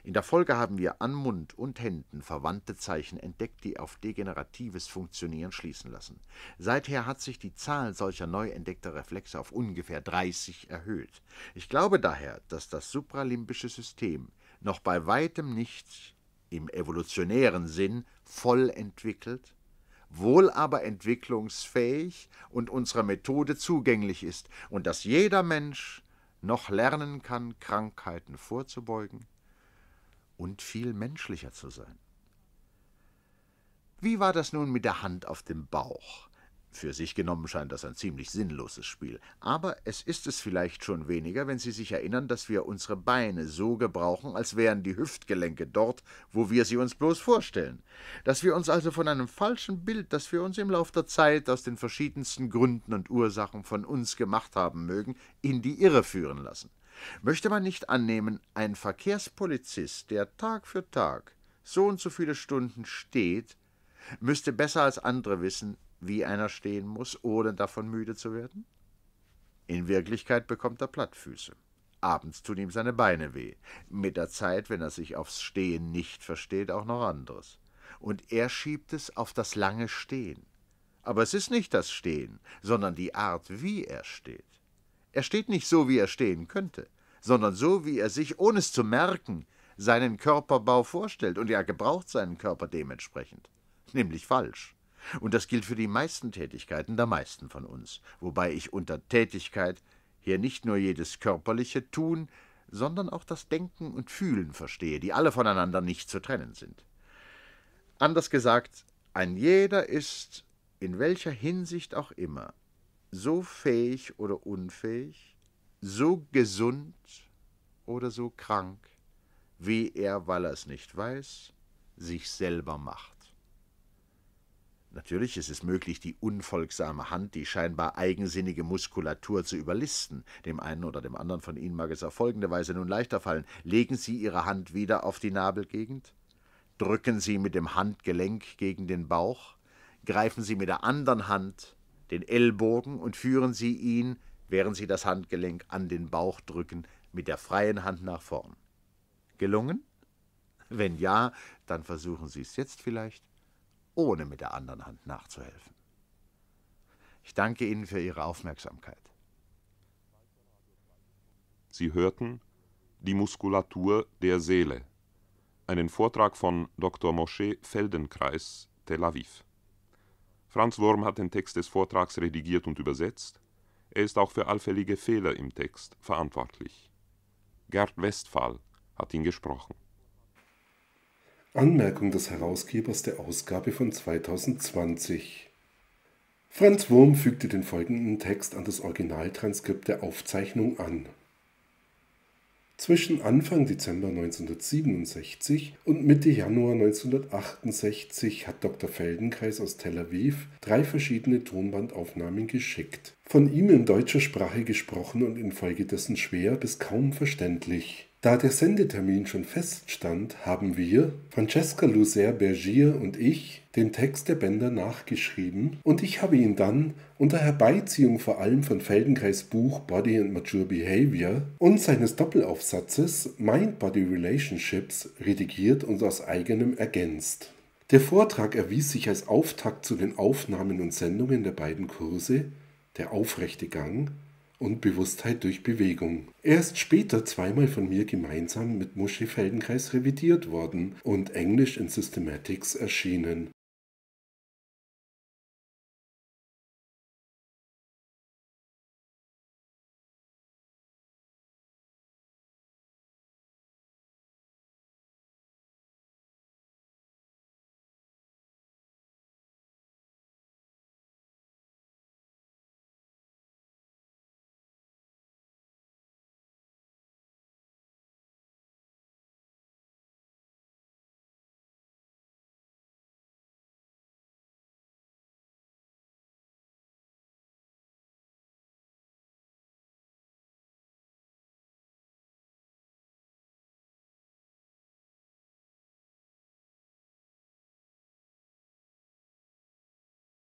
In der Folge haben wir an Mund und Händen verwandte Zeichen entdeckt, die auf degeneratives Funktionieren schließen lassen. Seither hat sich die Zahl solcher neu entdeckter Reflexe auf ungefähr 30 erhöht. Ich glaube daher, dass das supralimbische System noch bei weitem nicht im evolutionären Sinn voll entwickelt, wohl aber entwicklungsfähig und unserer Methode zugänglich ist und dass jeder Mensch noch lernen kann, Krankheiten vorzubeugen und viel menschlicher zu sein. Wie war das nun mit der Hand auf dem Bauch? Für sich genommen scheint das ein ziemlich sinnloses Spiel. Aber es ist es vielleicht schon weniger, wenn Sie sich erinnern, dass wir unsere Beine so gebrauchen, als wären die Hüftgelenke dort, wo wir sie uns bloß vorstellen. Dass wir uns also von einem falschen Bild, das wir uns im Lauf der Zeit aus den verschiedensten Gründen und Ursachen von uns gemacht haben mögen, in die Irre führen lassen. Möchte man nicht annehmen, ein Verkehrspolizist, der Tag für Tag so und so viele Stunden steht, müsste besser als andere wissen, wie einer stehen muss, ohne davon müde zu werden? In Wirklichkeit bekommt er Plattfüße. Abends tun ihm seine Beine weh. Mit der Zeit, wenn er sich aufs Stehen nicht versteht, auch noch anderes. Und er schiebt es auf das lange Stehen. Aber es ist nicht das Stehen, sondern die Art, wie er steht. Er steht nicht so, wie er stehen könnte, sondern so, wie er sich, ohne es zu merken, seinen Körperbau vorstellt. Und er gebraucht seinen Körper dementsprechend. Nämlich falsch. Und das gilt für die meisten Tätigkeiten der meisten von uns, wobei ich unter Tätigkeit hier nicht nur jedes körperliche Tun, sondern auch das Denken und Fühlen verstehe, die alle voneinander nicht zu trennen sind. Anders gesagt, ein jeder ist, in welcher Hinsicht auch immer, so fähig oder unfähig, so gesund oder so krank, wie er, weil er es nicht weiß, sich selber macht. Natürlich ist es möglich, die unfolgsame Hand, die scheinbar eigensinnige Muskulatur zu überlisten. Dem einen oder dem anderen von Ihnen mag es auf folgende Weise nun leichter fallen. Legen Sie Ihre Hand wieder auf die Nabelgegend, drücken Sie mit dem Handgelenk gegen den Bauch, greifen Sie mit der anderen Hand den Ellbogen und führen Sie ihn, während Sie das Handgelenk an den Bauch drücken, mit der freien Hand nach vorn. Gelungen? Wenn ja, dann versuchen Sie es jetzt vielleicht ohne mit der anderen Hand nachzuhelfen. Ich danke Ihnen für Ihre Aufmerksamkeit. Sie hörten Die Muskulatur der Seele, einen Vortrag von Dr. Moschee Feldenkreis, Tel Aviv. Franz Wurm hat den Text des Vortrags redigiert und übersetzt. Er ist auch für allfällige Fehler im Text verantwortlich. Gerd Westphal hat ihn gesprochen. Anmerkung des Herausgebers der Ausgabe von 2020. Franz Wurm fügte den folgenden Text an das Originaltranskript der Aufzeichnung an. Zwischen Anfang Dezember 1967 und Mitte Januar 1968 hat Dr. Feldenkreis aus Tel Aviv drei verschiedene Tonbandaufnahmen geschickt. Von ihm in deutscher Sprache gesprochen und infolgedessen schwer bis kaum verständlich. Da der Sendetermin schon feststand, haben wir, Francesca Luzer Bergier und ich, den Text der Bänder nachgeschrieben und ich habe ihn dann unter Herbeiziehung vor allem von Feldenkreis Buch Body and Mature Behavior und seines Doppelaufsatzes Mind-Body Relationships redigiert und aus eigenem ergänzt. Der Vortrag erwies sich als Auftakt zu den Aufnahmen und Sendungen der beiden Kurse, der aufrechte Gang und Bewusstheit durch Bewegung. Er ist später zweimal von mir gemeinsam mit Mosche Feldenkreis revidiert worden und Englisch in Systematics erschienen.